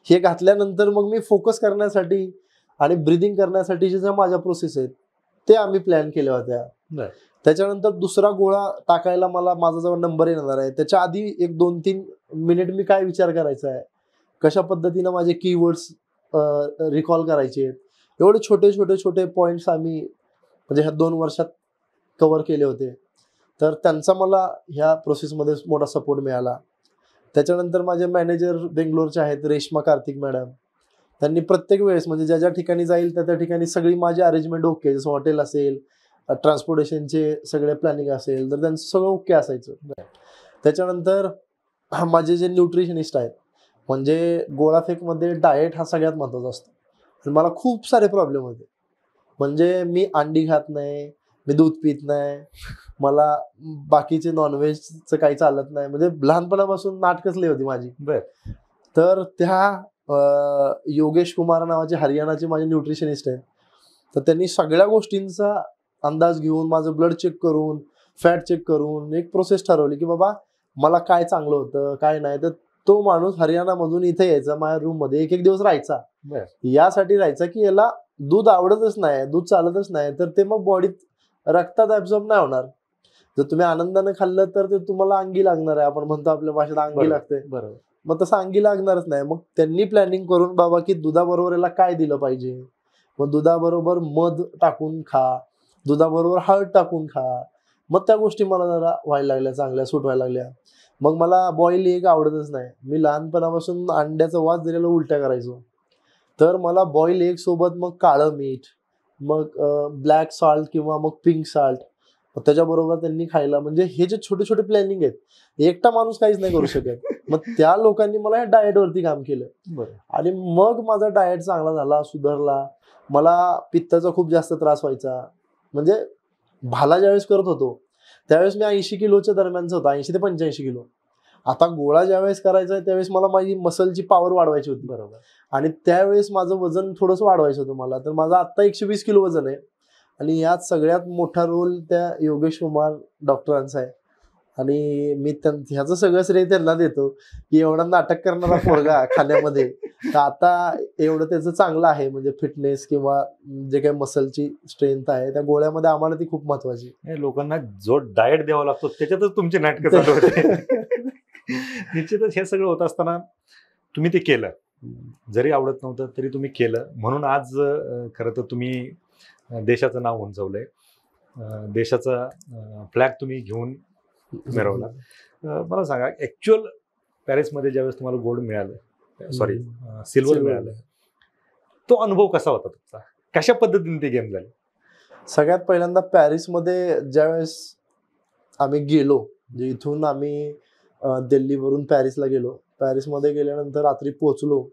हे घातल्यानंतर मग मी फोकस करण्यासाठी आणि ब्रिदिंग करण्यासाठी जे माझ्या प्रोसेस आहेत ते आम्ही प्लॅन केल्या होत्या त्याच्यानंतर दुसरा गोळा टाकायला मला माझा जवळ नंबर येणार आहे त्याच्या आधी एक दोन तीन मिनिट मी काय विचार करायचा आहे कशा पद्धतीनं माझे कीवर्ड्स रिकॉल करायचे आहेत एवढे छोटे छोटे छोटे पॉईंट्स आम्ही म्हणजे ह्या दोन वर्षात कवर केले होते तर त्यांचा मला ह्या प्रोसेसमध्ये मोठा सपोर्ट मिळाला त्याच्यानंतर माझे मॅनेजर बेंगलोरचे आहेत रेश्मा कार्तिक मॅडम त्यांनी प्रत्येक वेळेस म्हणजे ज्या ज्या ठिकाणी जाईल त्या त्या ठिकाणी सगळी माझी अरेंजमेंट ओके जसं हॉटेल असेल ट्रान्सपोर्टेशनचे सगळे प्लॅनिंग असेल तर त्यांचं सगळं ओके असायचं त्याच्यानंतर [CLEARS THROAT] माझे जे न्यूट्रिशनिस्ट आहेत म्हणजे गोळाफेकमध्ये डाएट हा सगळ्यात महत्वाचा असतो मला खूप सारे प्रॉब्लेम होते म्हणजे मी अंडी खात नाही मी दूध पित नाही मला बाकीचे नॉनव्हेजचं काही चालत नाही म्हणजे लहानपणापासून नाटकच होती माझी बरं तर त्या योगेश कुमार नावाचे हरियाणाचे माझे न्यूट्रिशनिस्ट आहेत तर त्यांनी सगळ्या गोष्टींचा अंदाज घेऊन माझं ब्लड चेक करून फॅट चेक करून एक प्रोसेस ठरवली की बाबा मला काय चांगलं होतं काय नाही तर तो माणूस हरियाणा मधून इथे यायचा माझ्या रूम मध्ये एक एक दिवस राहायचा यासाठी राहायचा की याला दूध आवडतच नाही दूध चालतच नाही तर ते मग बॉडीत रक्तात ऍब्झॉर्ब नाही होणार जर तुम्ही आनंदाने खाल्लं तर ते तुम्हाला अंगी लागणार आहे आपण म्हणतो आपल्या भाषेत अंगी लागते बरोबर मग तसं अंगी लागणारच नाही मग त्यांनी प्लॅनिंग करून बाबा की दुधाबरोबर याला काय दिलं पाहिजे मग दुधाबरोबर मध टाकून खा दुधाबरोबर हळद टाकून खा मग त्या गोष्टी मला जरा व्हायला लागल्या चांगल्या सूट व्हायला लागल्या मग मला बॉईल एक आवडतच नाही मी लहानपणापासून अंड्याचा वास दिलेला उलट्या करायचो तर मला बॉईल एक सोबत मग काळं मीठ मग ब्लॅक साल्ट किंवा मग पिंक साल्ट त्याच्याबरोबर त्यांनी खायला म्हणजे हे जे छोटे छोटे प्लॅनिंग आहेत एकटा माणूस काहीच नाही करू शकत मग त्या लोकांनी मला या डायटवरती काम केलं आणि मग माझा डाएट चांगला झाला सुधारला मला पित्ताचा खूप जास्त त्रास व्हायचा म्हणजे भाला ज्यावेळेस करत होतो त्यावेळेस मी ऐंशी किलोच्या दरम्यानचा होता ऐंशी ते पंच्याऐंशी किलो आता गोळा ज्यावेळेस करायचा आहे त्यावेळेस मला माझी मसलची पॉवर वाढवायची होती बरोबर आणि त्यावेळेस माझं वजन थोडंसं वाढवायचं होतं मला तर माझं आत्ता एकशे वीस किलो वजन आहे आणि यात सगळ्यात मोठा रोल त्या योगेश कुमार डॉक्टरांचा आहे आणि मी ह्याचं सगळं श्रेय त्यांना देतो की एवढा नाटक करणारा पोरगा [LAUGHS] खाण्यामध्ये तर आता एवढं त्याचं चांगलं आहे म्हणजे फिटनेस किंवा जे काही मसलची स्ट्रेंथ आहे त्या गोळ्यामध्ये आम्हाला ती खूप महत्वाची लोकांना जो डाएट द्यावा लागतो त्याच्यातच तुमचे नाटक [LAUGHS] निश्चितच हे सगळं होत असताना तुम्ही ते केलं जरी आवडत नव्हतं तरी तुम्ही केलं म्हणून आज खरं तर तुम्ही देशाचं नाव उंचवलंय देशाचा फ्लॅग तुम्ही घेऊन मिळवला मला सांगा पॅरिस पॅरिसमध्ये ज्यावेळेस तुम्हाला गोल्ड मिळालं सॉरी सिल्वर मिळालं तो अनुभव कसा होता तुमचा कशा पद्धतीने ते गेम झाले सगळ्यात पहिल्यांदा पॅरिसमध्ये ज्यावेळेस आम्ही गेलो म्हणजे इथून आम्ही दिल्लीवरून पॅरिसला गेलो पॅरिसमध्ये गेल्यानंतर रात्री पोचलो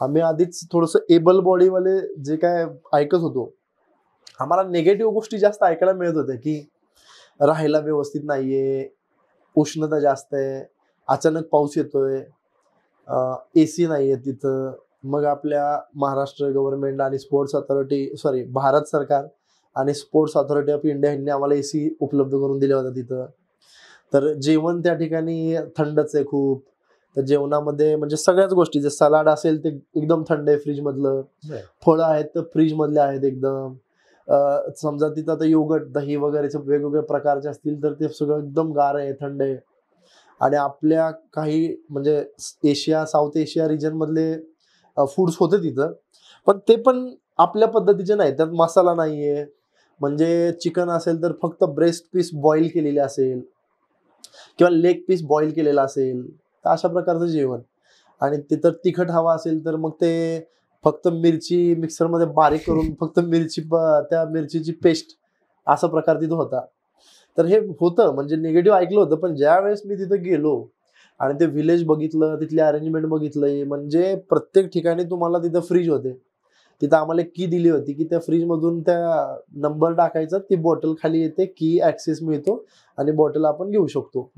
आम्ही आधीच थोडंसं एबल बॉडीवाले जे काय ऐकत होतो आम्हाला निगेटिव्ह गोष्टी जास्त ऐकायला मिळत होत्या की राहायला व्यवस्थित नाहीये उष्णता जास्त आहे अचानक पाऊस येतोय ए सी नाही आहे तिथं मग आपल्या महाराष्ट्र गव्हर्नमेंट आणि स्पोर्ट्स अथॉरिटी सॉरी भारत सरकार आणि स्पोर्ट्स अथॉरिटी ऑफ इंडिया यांनी आम्हाला ए सी उपलब्ध करून दिल्या होत्या तिथं तर जेवण त्या ठिकाणी थंडच आहे खूप तर जेवणामध्ये म्हणजे सगळ्याच गोष्टी जे सलाड असेल ते एकदम थंड आहे फ्रीजमधलं फळं आहेत तर फ्रीजमधले आहेत एकदम समजा तिथं आता योगट दही वगैरेचे वेगवेगळे प्रकारचे असतील तर ते सगळं एकदम गार आहे थंड आहे आणि आपल्या काही म्हणजे एशिया साऊथ एशिया रिजन मधले फूड्स होते तिथं पण ते पण आपल्या पद्धतीचे नाही त्यात मसाला नाही आहे म्हणजे चिकन असेल तर फक्त ब्रेस्ट पीस बॉईल केलेले असेल किंवा लेग पीस बॉईल केलेला असेल अशा प्रकारचं जेवण आणि ते तर तिखट हवा असेल तर मग ते फक्त मिरची मिक्सरमध्ये बारीक करून [LAUGHS] फक्त मिरची त्या मिरचीची पेस्ट असा प्रकार तिथं होता तर हे होतं म्हणजे निगेटिव्ह ऐकलं होतं पण ज्या वेळेस मी तिथं गेलो आणि ते व्हिलेज बघितलं तिथले अरेंजमेंट बघितलं म्हणजे प्रत्येक ठिकाणी तुम्हाला तिथं फ्रीज होते तिथं आम्हाला की दिली होती की त्या फ्रीजमधून त्या नंबर टाकायचा ती बॉटल खाली येते की ऍक्सेस मिळतो आणि बॉटल आपण घेऊ शकतो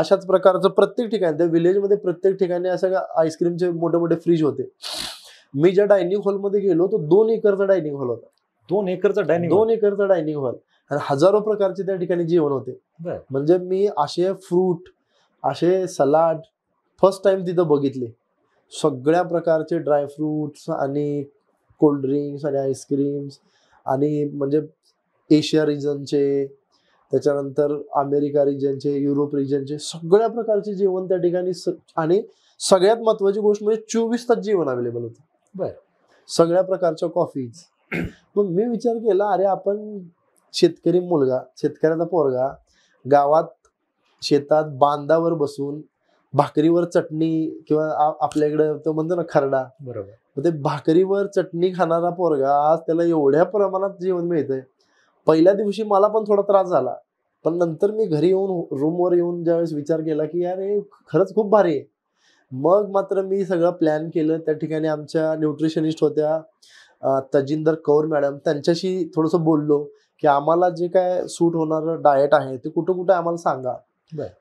अशाच प्रकारचं प्रत्येक ठिकाणी त्या व्हिलेजमध्ये प्रत्येक ठिकाणी असं आईस्क्रीमचे मोठे मोठे फ्रीज होते मी ज्या डायनिंग हॉलमध्ये गेलो तो दोन एकरचा डायनिंग हॉल होता दोन एकरचा डायनिंग दोन एकरचा डायनिंग हॉल आणि हजारो प्रकारचे त्या ठिकाणी जेवण होते म्हणजे मी असे फ्रूट असे सलाड फर्स्ट टाइम तिथं बघितले सगळ्या प्रकारचे ड्रायफ्रुट्स आणि कोल्ड ड्रिंक्स आणि आईस्क्रीम्स आणि म्हणजे एशिया रिजनचे त्याच्यानंतर अमेरिका रिजनचे युरोप रिजनचे सगळ्या प्रकारचे जेवण त्या ठिकाणी आणि सगळ्यात महत्वाची गोष्ट म्हणजे चोवीस तास जेवण अवेलेबल होतं बर सगळ्या प्रकारच्या कॉफीज मग मी विचार केला अरे आपण शेतकरी मुलगा शेतकऱ्याचा पोरगा गावात शेतात बांधावर बसून भाकरीवर चटणी किंवा आपल्याकडे तो म्हणतो ना खरडा बरोबर ते भाकरीवर चटणी खाणारा पोरगा आज त्याला एवढ्या प्रमाणात जेवण मिळतंय पहिल्या दिवशी मला पण थोडा त्रास झाला पण नंतर मी घरी येऊन रूमवर येऊन ज्यावेळेस विचार केला की यार हे खरंच खूप भारी आहे मग मात्र मी सगळं प्लॅन केलं त्या ठिकाणी आमच्या न्यूट्रिशनिस्ट होत्या तजिंदर कौर मॅडम त्यांच्याशी थोडंसं बोललो की आम्हाला जे काय सूट होणार डाएट आहे ते कुठं कुठं आम्हाला सांगा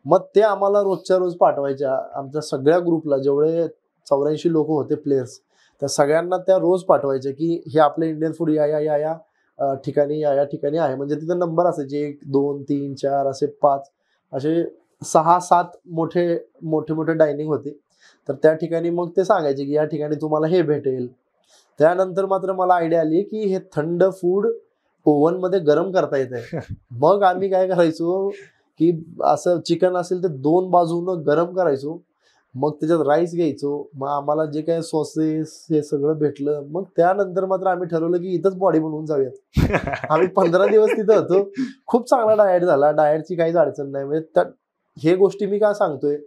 मग ते आम्हाला रोजच्या रोज पाठवायच्या आमच्या सगळ्या ग्रुपला जेवढे चौऱ्याऐंशी लोक होते प्लेयर्स त्या सगळ्यांना त्या रोज पाठवायच्या की हे आपलं इंडियन फूड या या या या ठिकाणी या या ठिकाणी आहे म्हणजे तिथे नंबर असायचे एक दोन तीन चार असे पाच असे सहा सात मोठे मोठे मोठे डायनिंग होते तर त्या ठिकाणी मग ते सांगायचे की या ठिकाणी तुम्हाला हे भेटेल त्यानंतर मात्र मला आयडिया आली की हे थंड फूड ओव्हन मध्ये गरम करता आहे [LAUGHS] मग आम्ही काय करायचो की असं चिकन असेल तर दोन बाजूनं गरम करायचो मग त्याच्यात राईस घ्यायचो मग आम्हाला जे काय सॉसेस हे सगळं भेटलं मग त्यानंतर मात्र आम्ही ठरवलं की इथंच बॉडी बनवून जाऊयात [LAUGHS] आम्ही पंधरा दिवस तिथं होतो खूप चांगला डायट झाला डायटची काहीच अडचण नाही म्हणजे हे गोष्टी मी का सांगतोय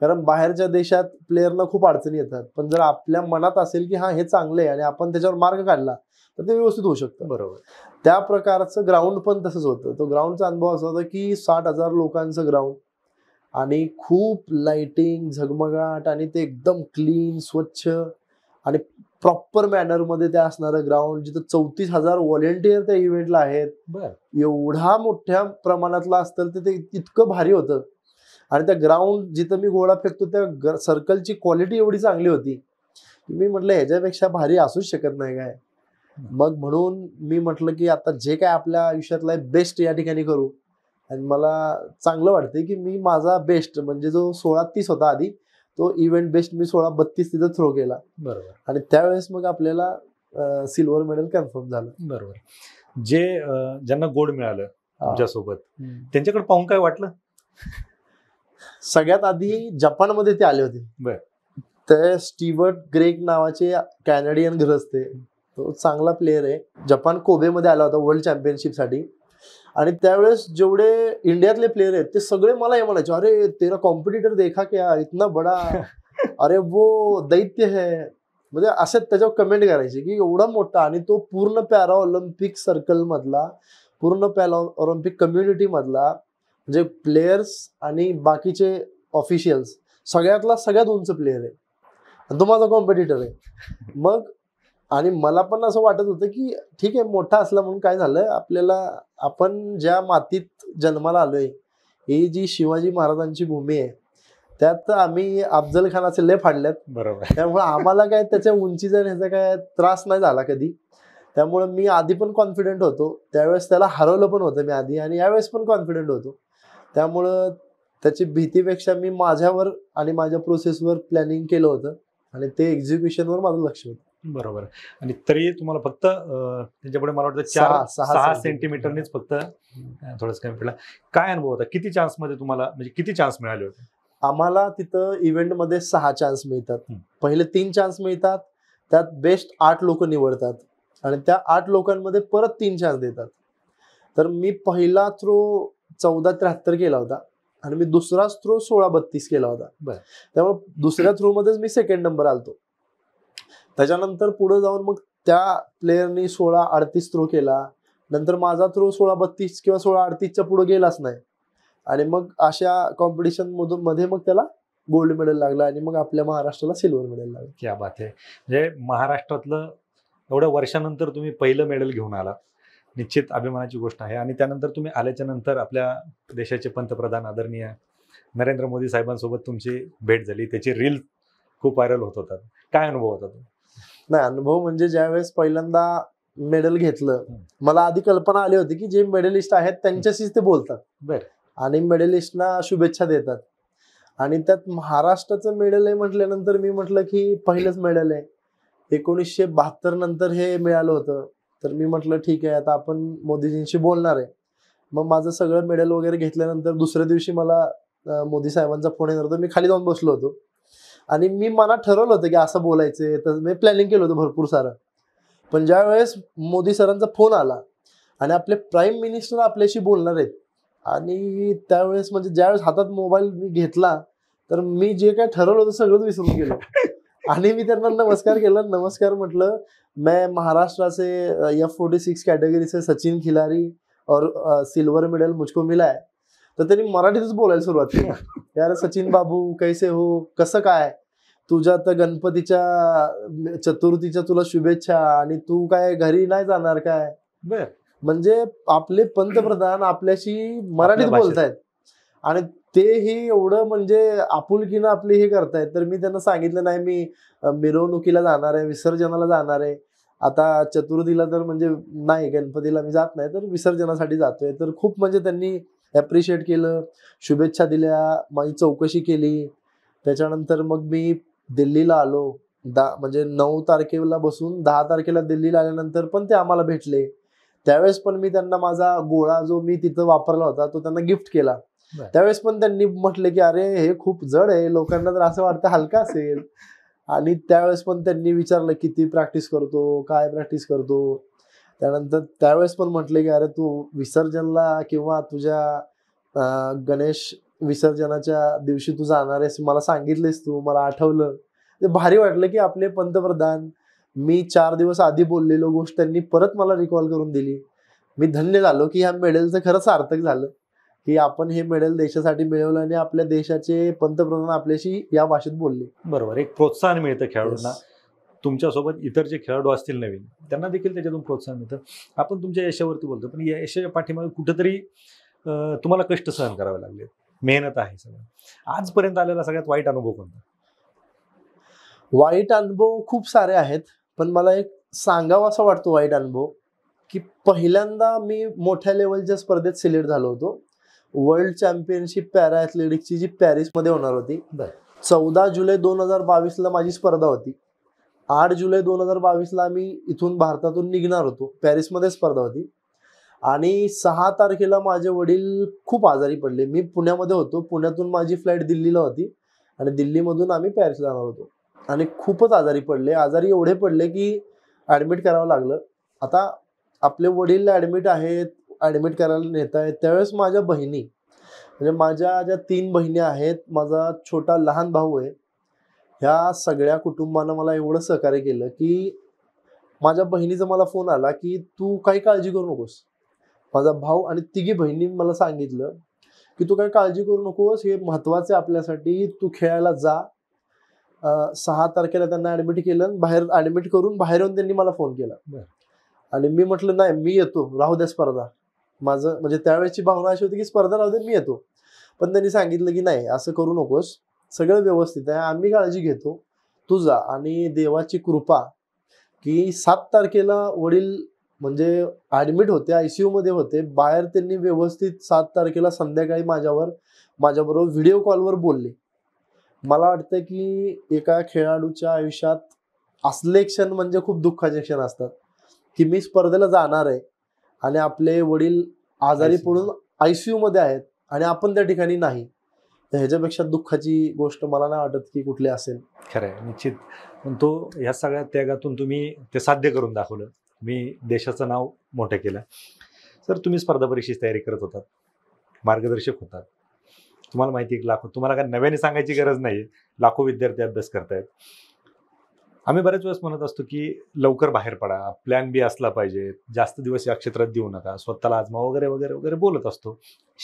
कारण बाहेरच्या देशात प्लेअरला खूप अडचणी येतात पण जर आपल्या मनात असेल की हा हे चांगलं आहे आणि आपण त्याच्यावर मार्ग काढला तर ते व्यवस्थित होऊ शकतं बरोबर त्या प्रकारचं ग्राउंड पण तसंच होतं तो ग्राउंडचा अनुभव असा होता की साठ हजार लोकांचं ग्राउंड आणि खूप लाइटिंग झगमगाट आणि ते एकदम क्लीन स्वच्छ आणि प्रॉपर मॅनरमध्ये ते असणारं ग्राउंड जिथं चौतीस हजार व्हॉलेंटिअर त्या इव्हेंटला आहेत एवढा मोठ्या प्रमाणातला असतं ते इतकं भारी होतं आणि त्या ग्राउंड जिथं मी गोळा फेकतो त्या सर्कलची क्वालिटी एवढी चांगली होती मी म्हटलं ह्याच्यापेक्षा भारी असूच शकत नाही काय मग म्हणून मी म्हटलं की आता जे काय आपल्या आयुष्यातला बेस्ट या ठिकाणी करू आणि मला चांगलं वाटतंय की मी माझा बेस्ट म्हणजे जो सोळा तीस होता आधी तो इव्हेंट बेस्ट मी सोळा बत्तीस तिथं थ्रो केला बरोबर आणि त्यावेळेस मग आपल्याला सिल्वर मेडल कन्फर्म झालं बरोबर जे ज्यांना गोल्ड मिळालं तुमच्यासोबत त्यांच्याकडे पाहून काय वाटलं सगळ्यात आधी जपानमध्ये ते आले होते ते स्टीवर्ट ग्रेक नावाचे कॅनडियन असते तो चांगला प्लेअर आहे जपान कोबेमध्ये आला होता वर्ल्ड चॅम्पियनशिपसाठी आणि त्यावेळेस जेवढे इंडियातले प्लेअर आहेत ते सगळे मला हे म्हणायचे अरे तेरा कॉम्पिटिटर देखा क्या इतना बडा [LAUGHS] अरे वो दैत्य है म्हणजे असे त्याच्यावर कमेंट करायचे की एवढा मोठा आणि तो पूर्ण पॅरा ऑलिम्पिक सर्कल मधला पूर्ण पॅरा ऑलिम्पिक कम्युनिटी मधला म्हणजे प्लेयर्स आणि बाकीचे ऑफिशियल्स सगळ्यातला सगळ्यात उंच प्लेयर आहे आणि तो माझा कॉम्पिटिटर आहे मग आणि मला पण असं वाटत होतं की ठीक आहे मोठा असला म्हणून काय झालं आपल्याला आपण ज्या मातीत जन्माला आलोय ही जी शिवाजी महाराजांची भूमी आहे त्यात आम्ही अफजल खानाचे लय फाडल्यात बरोबर त्यामुळे आम्हाला काय त्याच्या उंचीचा ह्याचा काय त्रास नाही झाला कधी त्यामुळे मी आधी पण कॉन्फिडंट होतो त्यावेळेस त्याला हरवलं पण होतं मी आधी आणि यावेळेस पण कॉन्फिडंट होतो त्यामुळं त्याची भीतीपेक्षा मी माझ्यावर आणि माझ्या प्रोसेसवर प्लॅनिंग केलं होतं आणि ते एक्झिक्युशनवर माझं लक्ष होतं बरोबर आणि तरी तुम्हाला फक्त त्यांच्यापुढे मला वाटतं चार सहा सेंटीमीटरनेच फक्त थोडंसं कमी काय अनुभव होता किती चान्स मध्ये तुम्हाला म्हणजे किती चान्स मिळाले होते आम्हाला तिथं इव्हेंटमध्ये सहा चान्स मिळतात पहिले तीन चान्स मिळतात त्यात बेस्ट आठ लोक निवडतात आणि त्या आठ लोकांमध्ये परत तीन चान्स देतात तर मी पहिला थ्रो चौदा त्र्याहत्तर केला होता आणि मी दुसरा थ्रो सोळा बत्तीस केला होता त्यामुळे दुसऱ्या थ्रो मध्येच मी सेकंड नंबर आलतो त्याच्यानंतर पुढे जाऊन मग त्या प्लेयरनी सोळा अडतीस थ्रो केला नंतर माझा थ्रो सोळा बत्तीस किंवा सोळा अडतीसच्या पुढे गेलाच नाही आणि मग अशा कॉम्पिटिशन मधून मध्ये मग त्याला गोल्ड मेडल लागलं आणि मग आपल्या महाराष्ट्राला सिल्वर मेडल लागलं क्या बात आहे म्हणजे महाराष्ट्रातलं एवढ्या वर्षानंतर तुम्ही पहिलं मेडल घेऊन आला निश्चित अभिमानाची गोष्ट आहे आणि त्यानंतर तुम्ही आल्याच्या नंतर आपल्या देशाचे पंतप्रधान आदरणीय नरेंद्र मोदी साहेबांसोबत तुमची भेट झाली त्याची रील खूप व्हायरल होत होतात काय अनुभव होता तो नाही अनुभव म्हणजे ज्यावेळेस पहिल्यांदा मेडल घेतलं मला आधी कल्पना आली होती की जे मेडलिस्ट आहेत त्यांच्याशीच ते बोलतात बर आणि मेडलिस्टना शुभेच्छा देतात आणि त्यात महाराष्ट्राचं मेडल आहे म्हटल्यानंतर मी म्हटलं की पहिलंच मेडल आहे एकोणीसशे बहात्तर नंतर हे मिळालं होतं तर मी म्हटलं ठीक आहे आता आपण मोदीजींशी बोलणार आहे मग माझं सगळं मेडल वगैरे घेतल्यानंतर दुसऱ्या दिवशी मला मोदी साहेबांचा फोन येणार होता मी खाली जाऊन बसलो होतो आणि मी मनात ठरवलं होतं की असं बोलायचं तर मी प्लॅनिंग केलं होतं भरपूर सारं पण ज्या वेळेस मोदी सरांचा फोन आला आणि आपले प्राईम मिनिस्टर आपल्याशी बोलणार आहेत आणि त्यावेळेस म्हणजे ज्यावेळेस हातात मोबाईल मी घेतला तर मी जे काय ठरवलं होतं सगळंच विसरून गेलो आणि मी त्यांना नमस्कार केला नमस्कार म्हटलं मैं महाराष्ट्र से एफ फोर्टी सिक्स कॅटेगरी से सचिन खिलारी और सिल्वर मेडल मुझको मिला है तर त्यांनी मराठीतच बोलायला सुरुवात केली [LAUGHS] यार सचिन बाबू कैसे हो कसं काय तुझ्या तर गणपतीच्या चतुर्थीच्या तुला शुभेच्छा आणि तू काय घरी नाही जाणार काय म्हणजे आपले पंतप्रधान आपल्याशी मराठीत बोलतायत आणि ते ही एवढं म्हणजे आपुलकीनं आपली हे करतायत तर मी त्यांना सांगितलं नाही मी मिरवणुकीला जाणार आहे विसर्जनाला जाणार आहे आता चतुर्थीला तर म्हणजे नाही गणपतीला मी जात नाही तर विसर्जनासाठी जातोय तर खूप म्हणजे त्यांनी ॲप्रिशिएट केलं शुभेच्छा दिल्या माझी चौकशी केली त्याच्यानंतर मग मी दिल्लीला आलो दहा म्हणजे नऊ तारखेला बसून दहा तारखेला दिल्लीला आल्यानंतर पण ते आम्हाला भेटले त्यावेळेस पण मी त्यांना माझा गोळा जो मी तिथं वापरला होता तो त्यांना गिफ्ट केला त्यावेळेस पण त्यांनी म्हटले की अरे हे खूप जड आहे लोकांना तर असं वाटतं हलका असेल आणि त्यावेळेस पण त्यांनी विचारलं किती प्रॅक्टिस करतो काय प्रॅक्टिस करतो त्यानंतर त्यावेळेस पण म्हटले की अरे तू विसर्जनला किंवा तुझ्या गणेश विसर्जनाच्या दिवशी तू जाणार आहेस मला सांगितलेस तू मला आठवलं ते भारी वाटलं की आपले पंतप्रधान मी चार दिवस आधी बोललेलो गोष्ट त्यांनी परत मला रिकॉल करून दिली मी धन्य झालो की ह्या मेडलचं खरं सार्थक झालं की आपण हे मेडल देशासाठी मिळवलं आणि आपल्या देशाचे पंतप्रधान आपल्याशी या भाषेत बोलले बरोबर एक प्रोत्साहन मिळतं खेळाडूंना तुमच्यासोबत इतर जे खेळाडू असतील नवीन त्यांना देखील त्याच्यातून प्रोत्साहन मिळतं आपण तुमच्या यशावरती बोलतो पण या यशाच्या पाठीमागे कुठेतरी तुम्हाला कष्ट सहन करावे लागले मेहनत आहे सगळं आजपर्यंत आलेला सगळ्यात वाईट अनुभव कोणता वाईट अनुभव खूप सारे आहेत पण मला एक सांगावा असा वाटतो वाईट अनुभव की पहिल्यांदा मी मोठ्या लेवलच्या स्पर्धेत सिलेक्ट झालो होतो वर्ल्ड चॅम्पियनशिप पॅरा ॲथलेटिक्सची जी पॅरिसमध्ये होणार होती चौदा जुलै दोन हजार बावीसला माझी स्पर्धा होती आठ जुलै दोन हजार बावीसला आम्ही इथून भारतातून निघणार होतो पॅरिसमध्ये स्पर्धा होती आणि सहा तारखेला माझे वडील खूप आजारी पडले मी पुण्यामध्ये होतो पुण्यातून माझी फ्लाईट दिल्लीला होती आणि दिल्लीमधून आम्ही पॅरिस जाणार होतो आणि खूपच आजारी पडले आजारी एवढे पडले की ॲडमिट करावं लागलं आता आपले वडील ॲडमिट आहेत ॲडमिट करायला नेत आहेत त्यावेळेस माझ्या बहिणी म्हणजे माझ्या ज्या तीन बहिणी आहेत माझा छोटा लहान भाऊ आहे ह्या सगळ्या कुटुंबानं मला एवढं सहकार्य केलं की माझ्या बहिणीचा मला फोन आला की तू काही काळजी करू नकोस माझा भाऊ आणि तिघी बहिणी मला सांगितलं की तू काही काळजी करू नकोस हे आहे आपल्यासाठी तू खेळायला जा सहा तारखेला त्यांना ॲडमिट केलं बाहेर ॲडमिट करून बाहेर येऊन त्यांनी मला फोन केला आणि मी म्हटलं नाही मी येतो राहू द्या स्पर्धा माझं म्हणजे त्यावेळेची भावना अशी होती की स्पर्धा राहते मी येतो पण त्यांनी सांगितलं की नाही असं करू नकोस सगळं व्यवस्थित आहे आम्ही काळजी घेतो तुझा आणि देवाची कृपा की सात तारखेला वडील म्हणजे ॲडमिट होते आयसीयू मध्ये होते बाहेर त्यांनी व्यवस्थित सात तारखेला संध्याकाळी माझ्यावर माझ्याबरोबर व्हिडिओ कॉलवर बोलले मला वाटतं की एका खेळाडूच्या आयुष्यात असले क्षण म्हणजे खूप दुःखाचे क्षण असतात की मी स्पर्धेला जाणार आहे आणि आपले वडील आजारी पडून आयसीयू मध्ये आहेत आणि आपण त्या ठिकाणी नाही ह्याच्यापेक्षा दुःखाची गोष्ट मला नाही वाटत की कुठली असेल खरं निश्चित पण तो ह्या सगळ्या त्यागातून तुम्ही ते साध्य करून दाखवलं मी देशाचं नाव मोठं केलं सर तुम्ही स्पर्धा परीक्षेची तयारी करत होतात मार्गदर्शक होतात तुम्हाला माहिती आहे लाखो तुम्हाला काय नव्याने सांगायची गरज नाही लाखो विद्यार्थी अभ्यास करतायत आम्ही बऱ्याच वेळेस म्हणत असतो की लवकर बाहेर पडा प्लॅन बी असला पाहिजे जास्त दिवस या क्षेत्रात देऊ नका स्वतःला आजमा वगैरे वगैरे वगैरे बोलत असतो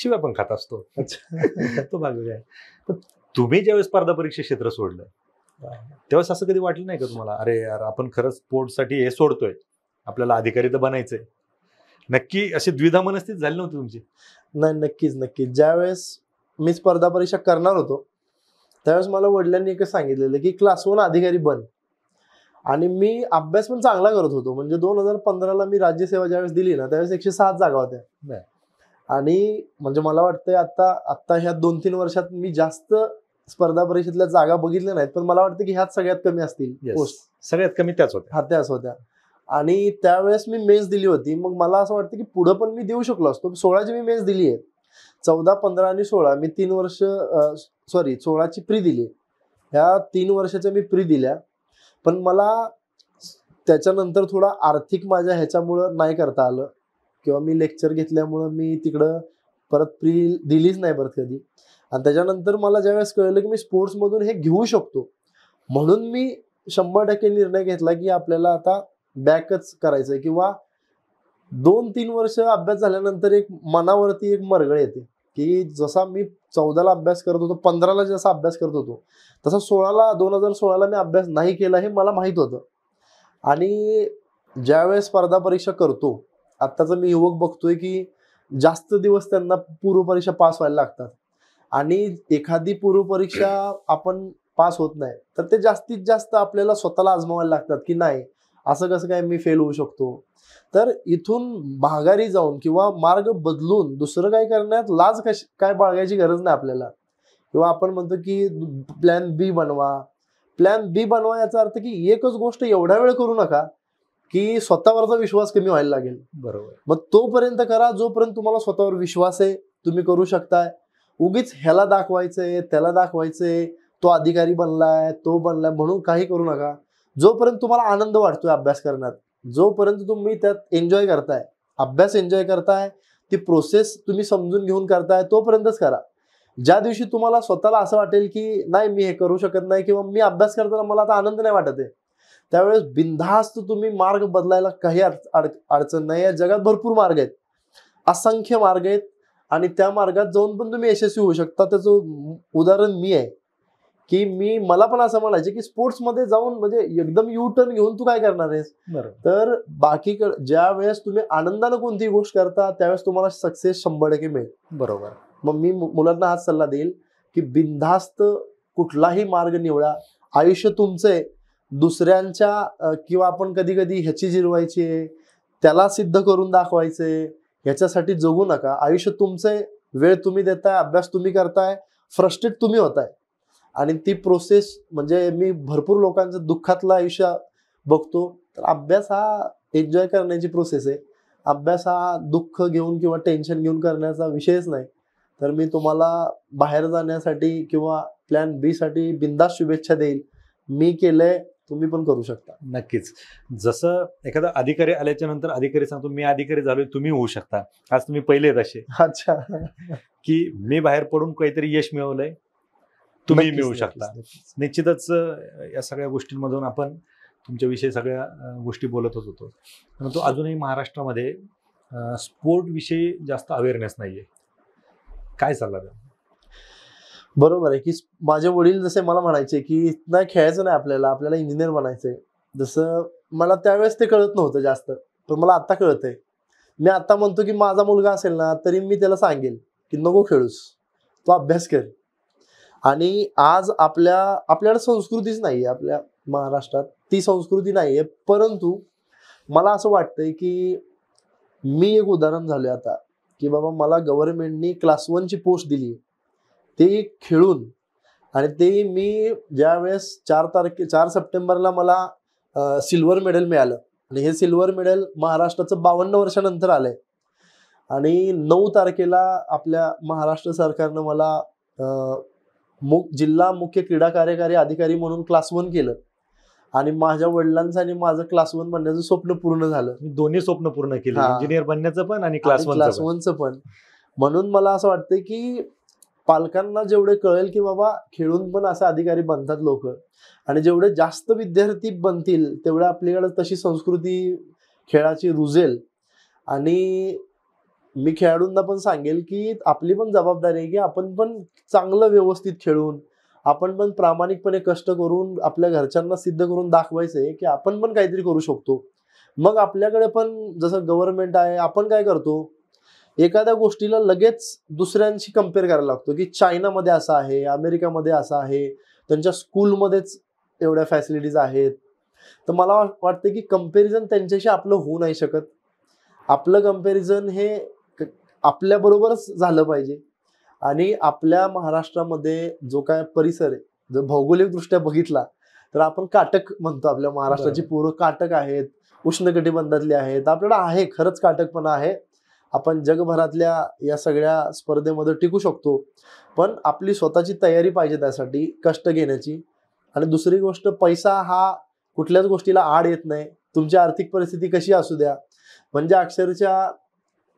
शिवाय पण खात असतो तो भाग वेगळा आहे तुम्ही ज्यावेळेस स्पर्धा परीक्षा क्षेत्र सोडलं तेव्हा असं कधी वाटलं नाही का तुम्हाला अरे यार आपण खरंच स्पोर्टसाठी हे सोडतोय आपल्याला अधिकारी तर बनायचंय नक्की अशी द्विधा मनस्थित झाली नव्हती तुमची नाही नक्कीच नक्कीच ज्यावेळेस मी स्पर्धा परीक्षा करणार होतो त्यावेळेस मला वडिलांनी एक सांगितलेलं की क्लास वन अधिकारी बन आणि मी अभ्यास पण चांगला करत होतो म्हणजे दोन हजार पंधराला मी राज्यसेवा ज्यावेळेस दिली ना त्यावेळेस एकशे सात जागा होत्या आणि म्हणजे मला वाटतंय आता आता ह्या दोन तीन वर्षात मी जास्त स्पर्धा परीक्षेतल्या जागा बघितल्या नाहीत पण मला वाटतं की ह्याच सगळ्यात कमी असतील पोस्ट सगळ्यात कमी त्याच होत्या हा त्याच होत्या आणि त्यावेळेस मी मेन्स दिली होती मग मला असं वाटतं की पुढं पण मी देऊ शकलो असतो सोळाची मी मेन्स दिली आहे चौदा पंधरा आणि सोळा मी तीन वर्ष सॉरी सोळाची प्री दिली ह्या तीन वर्षाच्या मी प्री दिल्या पण मला त्याच्यानंतर थोडा आर्थिक माझ्या ह्याच्यामुळं नाही करता आलं किंवा मी लेक्चर घेतल्यामुळं मी तिकडं परत प्री दिलीच नाही परत कधी आणि त्याच्यानंतर मला ज्यावेळेस कळलं की मी स्पोर्ट्समधून हे घेऊ शकतो म्हणून मी शंभर टक्के निर्णय घेतला की आपल्याला आता बॅकच करायचं किंवा दोन तीन वर्ष अभ्यास झाल्यानंतर एक मनावरती एक मरगळ येते की जसा मी चौदाला अभ्यास करत होतो पंधराला जसा अभ्यास करत होतो तसा सोळाला दोन हजार सोळाला मी अभ्यास नाही केला हे मला माहीत होतं आणि ज्यावेळेस स्पर्धा परीक्षा करतो आत्ताचा मी युवक बघतोय की जास्त दिवस त्यांना पूर्वपरीक्षा पास व्हायला लागतात आणि एखादी पूर्वपरीक्षा आपण पास होत नाही तर ते जास्तीत जास्त आपल्याला स्वतःला आजमावायला लागतात की नाही असं कसं काय मी फेल होऊ शकतो तर इथून माघारी जाऊन किंवा मार्ग बदलून दुसरं काय करण्यात लाज कशी काय बाळगायची गरज नाही आपल्याला किंवा आपण म्हणतो की प्लॅन बी बनवा प्लॅन बी बनवा याचा अर्थ की एकच गोष्ट एवढा वेळ करू नका की स्वतःवरचा विश्वास कमी व्हायला लागेल बरोबर मग तोपर्यंत करा जोपर्यंत तुम्हाला स्वतःवर विश्वास आहे तुम्ही करू शकताय उगीच ह्याला दाखवायचंय त्याला दाखवायचंय तो अधिकारी बनलाय तो बनलाय म्हणून काही करू नका जोपर्यंत तुम्हाला आनंद वाटतोय अभ्यास करण्यात जोपर्यंत तुम्ही त्यात एन्जॉय करताय अभ्यास एन्जॉय करताय ती प्रोसेस तुम्ही समजून घेऊन करताय तोपर्यंतच करा ज्या दिवशी तुम्हाला स्वतःला असं वाटेल की नाही मी हे करू शकत नाही किंवा मी अभ्यास करताना मला आता आनंद नाही वाटत आहे त्यावेळेस बिनधास्त तुम्ही मार्ग बदलायला काही अड अडचण नाही या जगात भरपूर मार्ग आहेत असंख्य मार्ग आहेत आणि त्या मार्गात जाऊन पण तुम्ही यशस्वी होऊ शकता त्याचं उदाहरण मी आहे की मी मला पण असं म्हणायचे की स्पोर्ट्स मध्ये जाऊन म्हणजे एकदम यू टर्न घेऊन तू काय करणार आहेस तर बाकी ज्या वेळेस तुम्ही आनंदाने कोणतीही गोष्ट करता त्यावेळेस तुम्हाला सक्सेस शंभर टक्के मिळेल बरोबर मग मी मुलांना हाच सल्ला देईल की बिनधास्त कुठलाही मार्ग निवडा आयुष्य तुमचं आहे दुसऱ्यांच्या किंवा आपण कधी कधी ह्याची जिरवायची आहे त्याला सिद्ध करून दाखवायचे ह्याच्यासाठी जगू नका आयुष्य तुमचं आहे वेळ तुम्ही देताय अभ्यास तुम्ही करताय फ्रस्ट्रेट तुम्ही होताय आणि ती प्रोसेस म्हणजे मी भरपूर लोकांचं दुःखातलं आयुष्य बघतो तर अभ्यास हा एन्जॉय करण्याची प्रोसेस आहे अभ्यास हा दुःख घेऊन किंवा टेन्शन घेऊन करण्याचा विषयच नाही तर मी तुम्हाला बाहेर जाण्यासाठी किंवा प्लॅन बी साठी बिंदास शुभेच्छा देईल मी केलंय तुम्ही पण करू शकता नक्कीच जसं एखादा अधिकारी आल्याच्या नंतर अधिकारी सांगतो मी अधिकारी झालोय तुम्ही होऊ शकता आज तुम्ही पहिले तसे अच्छा की मी बाहेर पडून काहीतरी यश मिळवलंय तुम्ही मिळू शकता निश्चितच या सगळ्या गोष्टींमधून आपण तुमच्याविषयी सगळ्या गोष्टी बोलतच होतो परंतु अजूनही महाराष्ट्रामध्ये स्पोर्टविषयी जास्त अवेअरनेस नाही आहे काय चाललं बरोबर आहे की माझे वडील जसे मला म्हणायचे की नाही खेळायचं नाही आपल्याला आपल्याला इंजिनियर बनायचंय जसं मला त्यावेळेस ते कळत नव्हतं जास्त पण मला आत्ता आहे मी आत्ता म्हणतो की माझा मुलगा असेल ना तरी मी त्याला सांगेल की नको खेळूस तो अभ्यास कर आणि आज आपल्या आपल्याला संस्कृतीच नाही आहे आपल्या महाराष्ट्रात ती संस्कृती नाही आहे परंतु मला असं वाटतंय की मी एक उदाहरण झालं आता की बाबा मला गव्हर्नमेंटनी क्लास वनची पोस्ट दिली ते खेळून आणि ते मी ज्या वेळेस चार तारखे चार सप्टेंबरला मला सिल्वर मेडल मिळालं आणि हे सिल्वर मेडल महाराष्ट्राचं बावन्न वर्षानंतर आलंय आणि नऊ तारखेला आपल्या महाराष्ट्र सरकारनं मला मु जिल्हा मुख्य क्रीडा कार्यकारी अधिकारी म्हणून क्लास वन केलं आणि माझ्या वडिलांचं आणि माझं क्लास वन बनण्याचं स्वप्न पूर्ण झालं दोन्ही स्वप्न पूर्ण केलं इंजिनियर बनण्याचं पण आणि क्लास वन क्लास वनचं पण म्हणून मला असं वाटतं की पालकांना जेवढे कळेल की बाबा खेळून पण असे अधिकारी बनतात लोक आणि जेवढे जास्त विद्यार्थी बनतील तेवढे आपल्याकडे तशी संस्कृती खेळाची रुजेल आणि मी खेळाडूंना पण सांगेल की आपली पण जबाबदारी आहे की आपण पण चांगलं व्यवस्थित खेळून आपण पण प्रामाणिकपणे कष्ट करून आपल्या घरच्यांना सिद्ध करून दाखवायचं आहे की आपण पण काहीतरी करू शकतो मग आपल्याकडे पण जसं गव्हर्नमेंट आहे आपण काय करतो एखाद्या गोष्टीला लगेच दुसऱ्यांशी कम्पेअर करायला लागतो की चायनामध्ये असं आहे अमेरिकामध्ये असं आहे त्यांच्या स्कूलमध्येच एवढ्या फॅसिलिटीज आहेत तर मला वाटतं की कम्पॅरिझन त्यांच्याशी आपलं होऊ नाही शकत आपलं कम्पॅरिझन हे आपल्याबरोबरच झालं पाहिजे आणि आपल्या महाराष्ट्रामध्ये जो काय परिसर आहे जर भौगोलिकदृष्ट्या बघितला तर आपण काटक म्हणतो आपल्या महाराष्ट्राची पूर्व काटक आहेत उष्णकटिबंधातले आहेत आपल्याला आहे खरंच काटकपणा आहे आपण जगभरातल्या या सगळ्या स्पर्धेमध्ये टिकू शकतो पण आपली स्वतःची तयारी पाहिजे त्यासाठी कष्ट घेण्याची आणि दुसरी गोष्ट पैसा हा कुठल्याच गोष्टीला आड येत नाही तुमची आर्थिक परिस्थिती कशी असू द्या म्हणजे अक्षरशः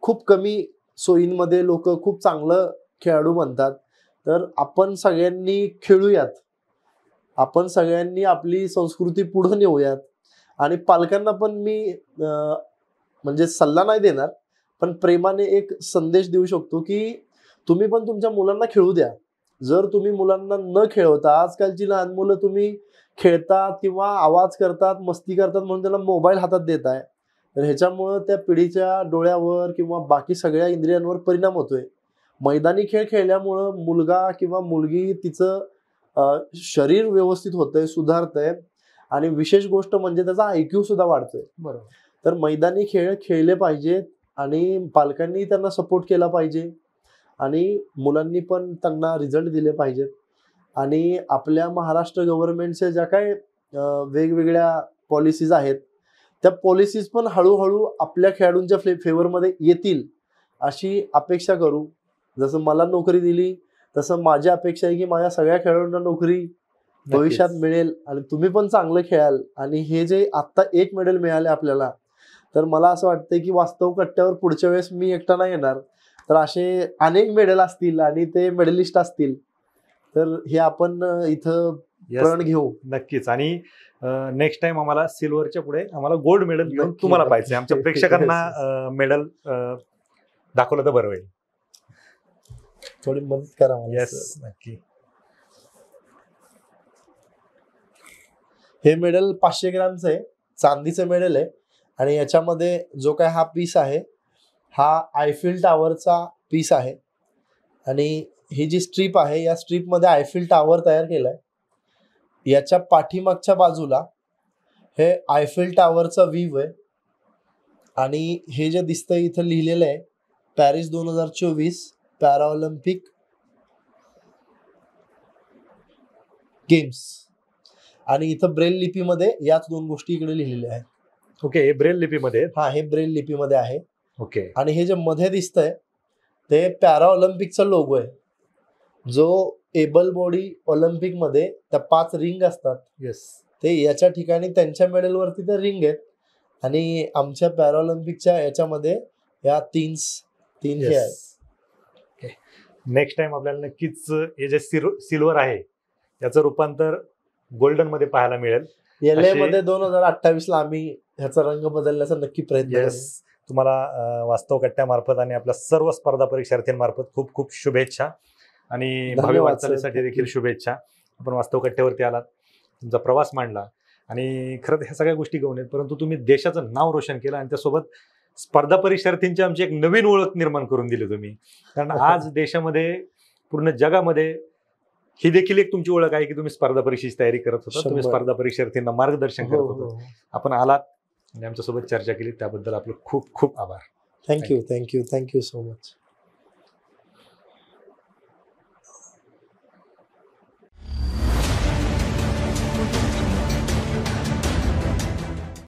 खूप कमी सोयींमध्ये लोक खूप चांगलं खेळाडू म्हणतात तर आपण सगळ्यांनी खेळूयात आपण सगळ्यांनी आपली संस्कृती पुढे नेऊयात आणि पालकांना पण मी म्हणजे सल्ला नाही देणार पण प्रेमाने एक संदेश देऊ शकतो की तुम्ही पण तुमच्या मुलांना खेळू द्या जर तुम्ही मुलांना न खेळवता आजकालची लहान मुलं तुम्ही खेळतात किंवा आवाज करतात मस्ती करतात म्हणून त्यांना मोबाईल हातात देत आहे तर ह्याच्यामुळं त्या पिढीच्या डोळ्यावर किंवा बाकी सगळ्या इंद्रियांवर परिणाम होतोय मैदानी खेळ खेळल्यामुळं मुलगा किंवा मुलगी तिचं शरीर व्यवस्थित होतंय सुधारतंय आणि विशेष गोष्ट म्हणजे त्याचा आयक्यू सुद्धा वाढतोय बरोबर तर मैदानी खेळ खेळले पाहिजेत आणि पालकांनी त्यांना सपोर्ट केला पाहिजे आणि मुलांनी पण त्यांना रिझल्ट दिले पाहिजेत आणि आपल्या महाराष्ट्र गव्हर्नमेंटच्या ज्या काही वेगवेगळ्या पॉलिसीज आहेत त्या पॉलिसीज पण हळूहळू आपल्या खेळाडूंच्या फेवर फेवरमध्ये येतील अशी अपेक्षा करू जसं मला नोकरी दिली तसं माझी अपेक्षा आहे की माझ्या सगळ्या खेळाडूंना नोकरी भविष्यात मिळेल आणि तुम्ही पण चांगलं खेळाल आणि हे जे आत्ता एक मेडल मिळाले आपल्याला तर मला असं वाटतं की वास्तव कट्ट्यावर पुढच्या वेळेस मी एकटा नाही येणार तर असे अनेक मेडल असतील आणि ते मेडलिस्ट असतील तर हे आपण इथं घेऊ नक्कीच आणि नेक्स्ट टाइम आम्हाला सिल्वरच्या पुढे आम्हाला गोल्ड मेडल घेऊन तुम्हाला पाहिजे आमच्या प्रेक्षकांना मेडल [LAUGHS] दाखवलं तर बरं होईल थोडी मदत करा येस नक्की हे मेडल पाचशे ग्रॅमचं आहे चांदीचं मेडल आहे आणि याच्यामध्ये जो काय हा पीस आहे हा आयफिल टावरचा पीस आहे आणि ही जी स्ट्रीप आहे या स्ट्रीपमध्ये आयफिल टावर तयार केला आहे याच्या पाठीमागच्या बाजूला हे आयफेल टावरचा व्ह्यू आहे आणि हे जे दिसतंय इथं लिहिलेलं आहे पॅरिस दोन हजार चोवीस पॅराऑलिम्पिक गेम्स आणि इथं ब्रेल लिपीमध्ये याच दोन गोष्टी इकडे लिहिलेल्या आहेत ओके हे ब्रेल लिपीमध्ये हा हे ब्रेल लिपीमध्ये आहे ओके आणि हे जे मध्ये दिसतंय ते पॅरा ऑलिम्पिकचा लोगो आहे जो एबल बॉडी मध्ये त्या पाच रिंग असतात येस ते याच्या ठिकाणी त्यांच्या मेडल वरती त्या रिंग आहेत आणि आमच्या पॅराऑलिम्पिकच्या याच्यामध्ये या तीन तीन हे आहेत नेक्स्ट टाइम आपल्याला नक्कीच हे जे सिल्वर आहे त्याचं रूपांतर गोल्डन मध्ये पाहायला मिळेल एल ए मध्ये दोन हजार अठ्ठावीस ला आम्ही ह्याचा रंग बदलण्याचा नक्की प्रयत्न तुम्हाला वास्तव कट्ट्यामार्फत आणि आपल्या सर्व स्पर्धा परीक्षार्थींमार्फत खूप खूप शुभेच्छा आणि भावी वाटचालीसाठी देखील शुभेच्छा आपण वास्तव कट्ट्यावरती आलात तुमचा प्रवास मांडला आणि खरंच ह्या सगळ्या गोष्टी घेऊन येत परंतु तुम्ही देशाचं नाव रोशन केलं आणि त्यासोबत स्पर्धा परीक्षार्थींची आमची एक नवीन ओळख निर्माण करून दिली तुम्ही कारण आज देशामध्ये पूर्ण जगामध्ये ही देखील एक तुमची ओळख आहे की तुम्ही स्पर्धा परीक्षेची तयारी करत होता तुम्ही स्पर्धा परीक्षार्थींना मार्गदर्शन करत हो, होतो हो, हो. आपण आलात आणि आमच्यासोबत चर्चा केली त्याबद्दल आपलं खूप खूप आभार thank you thank you thank you so much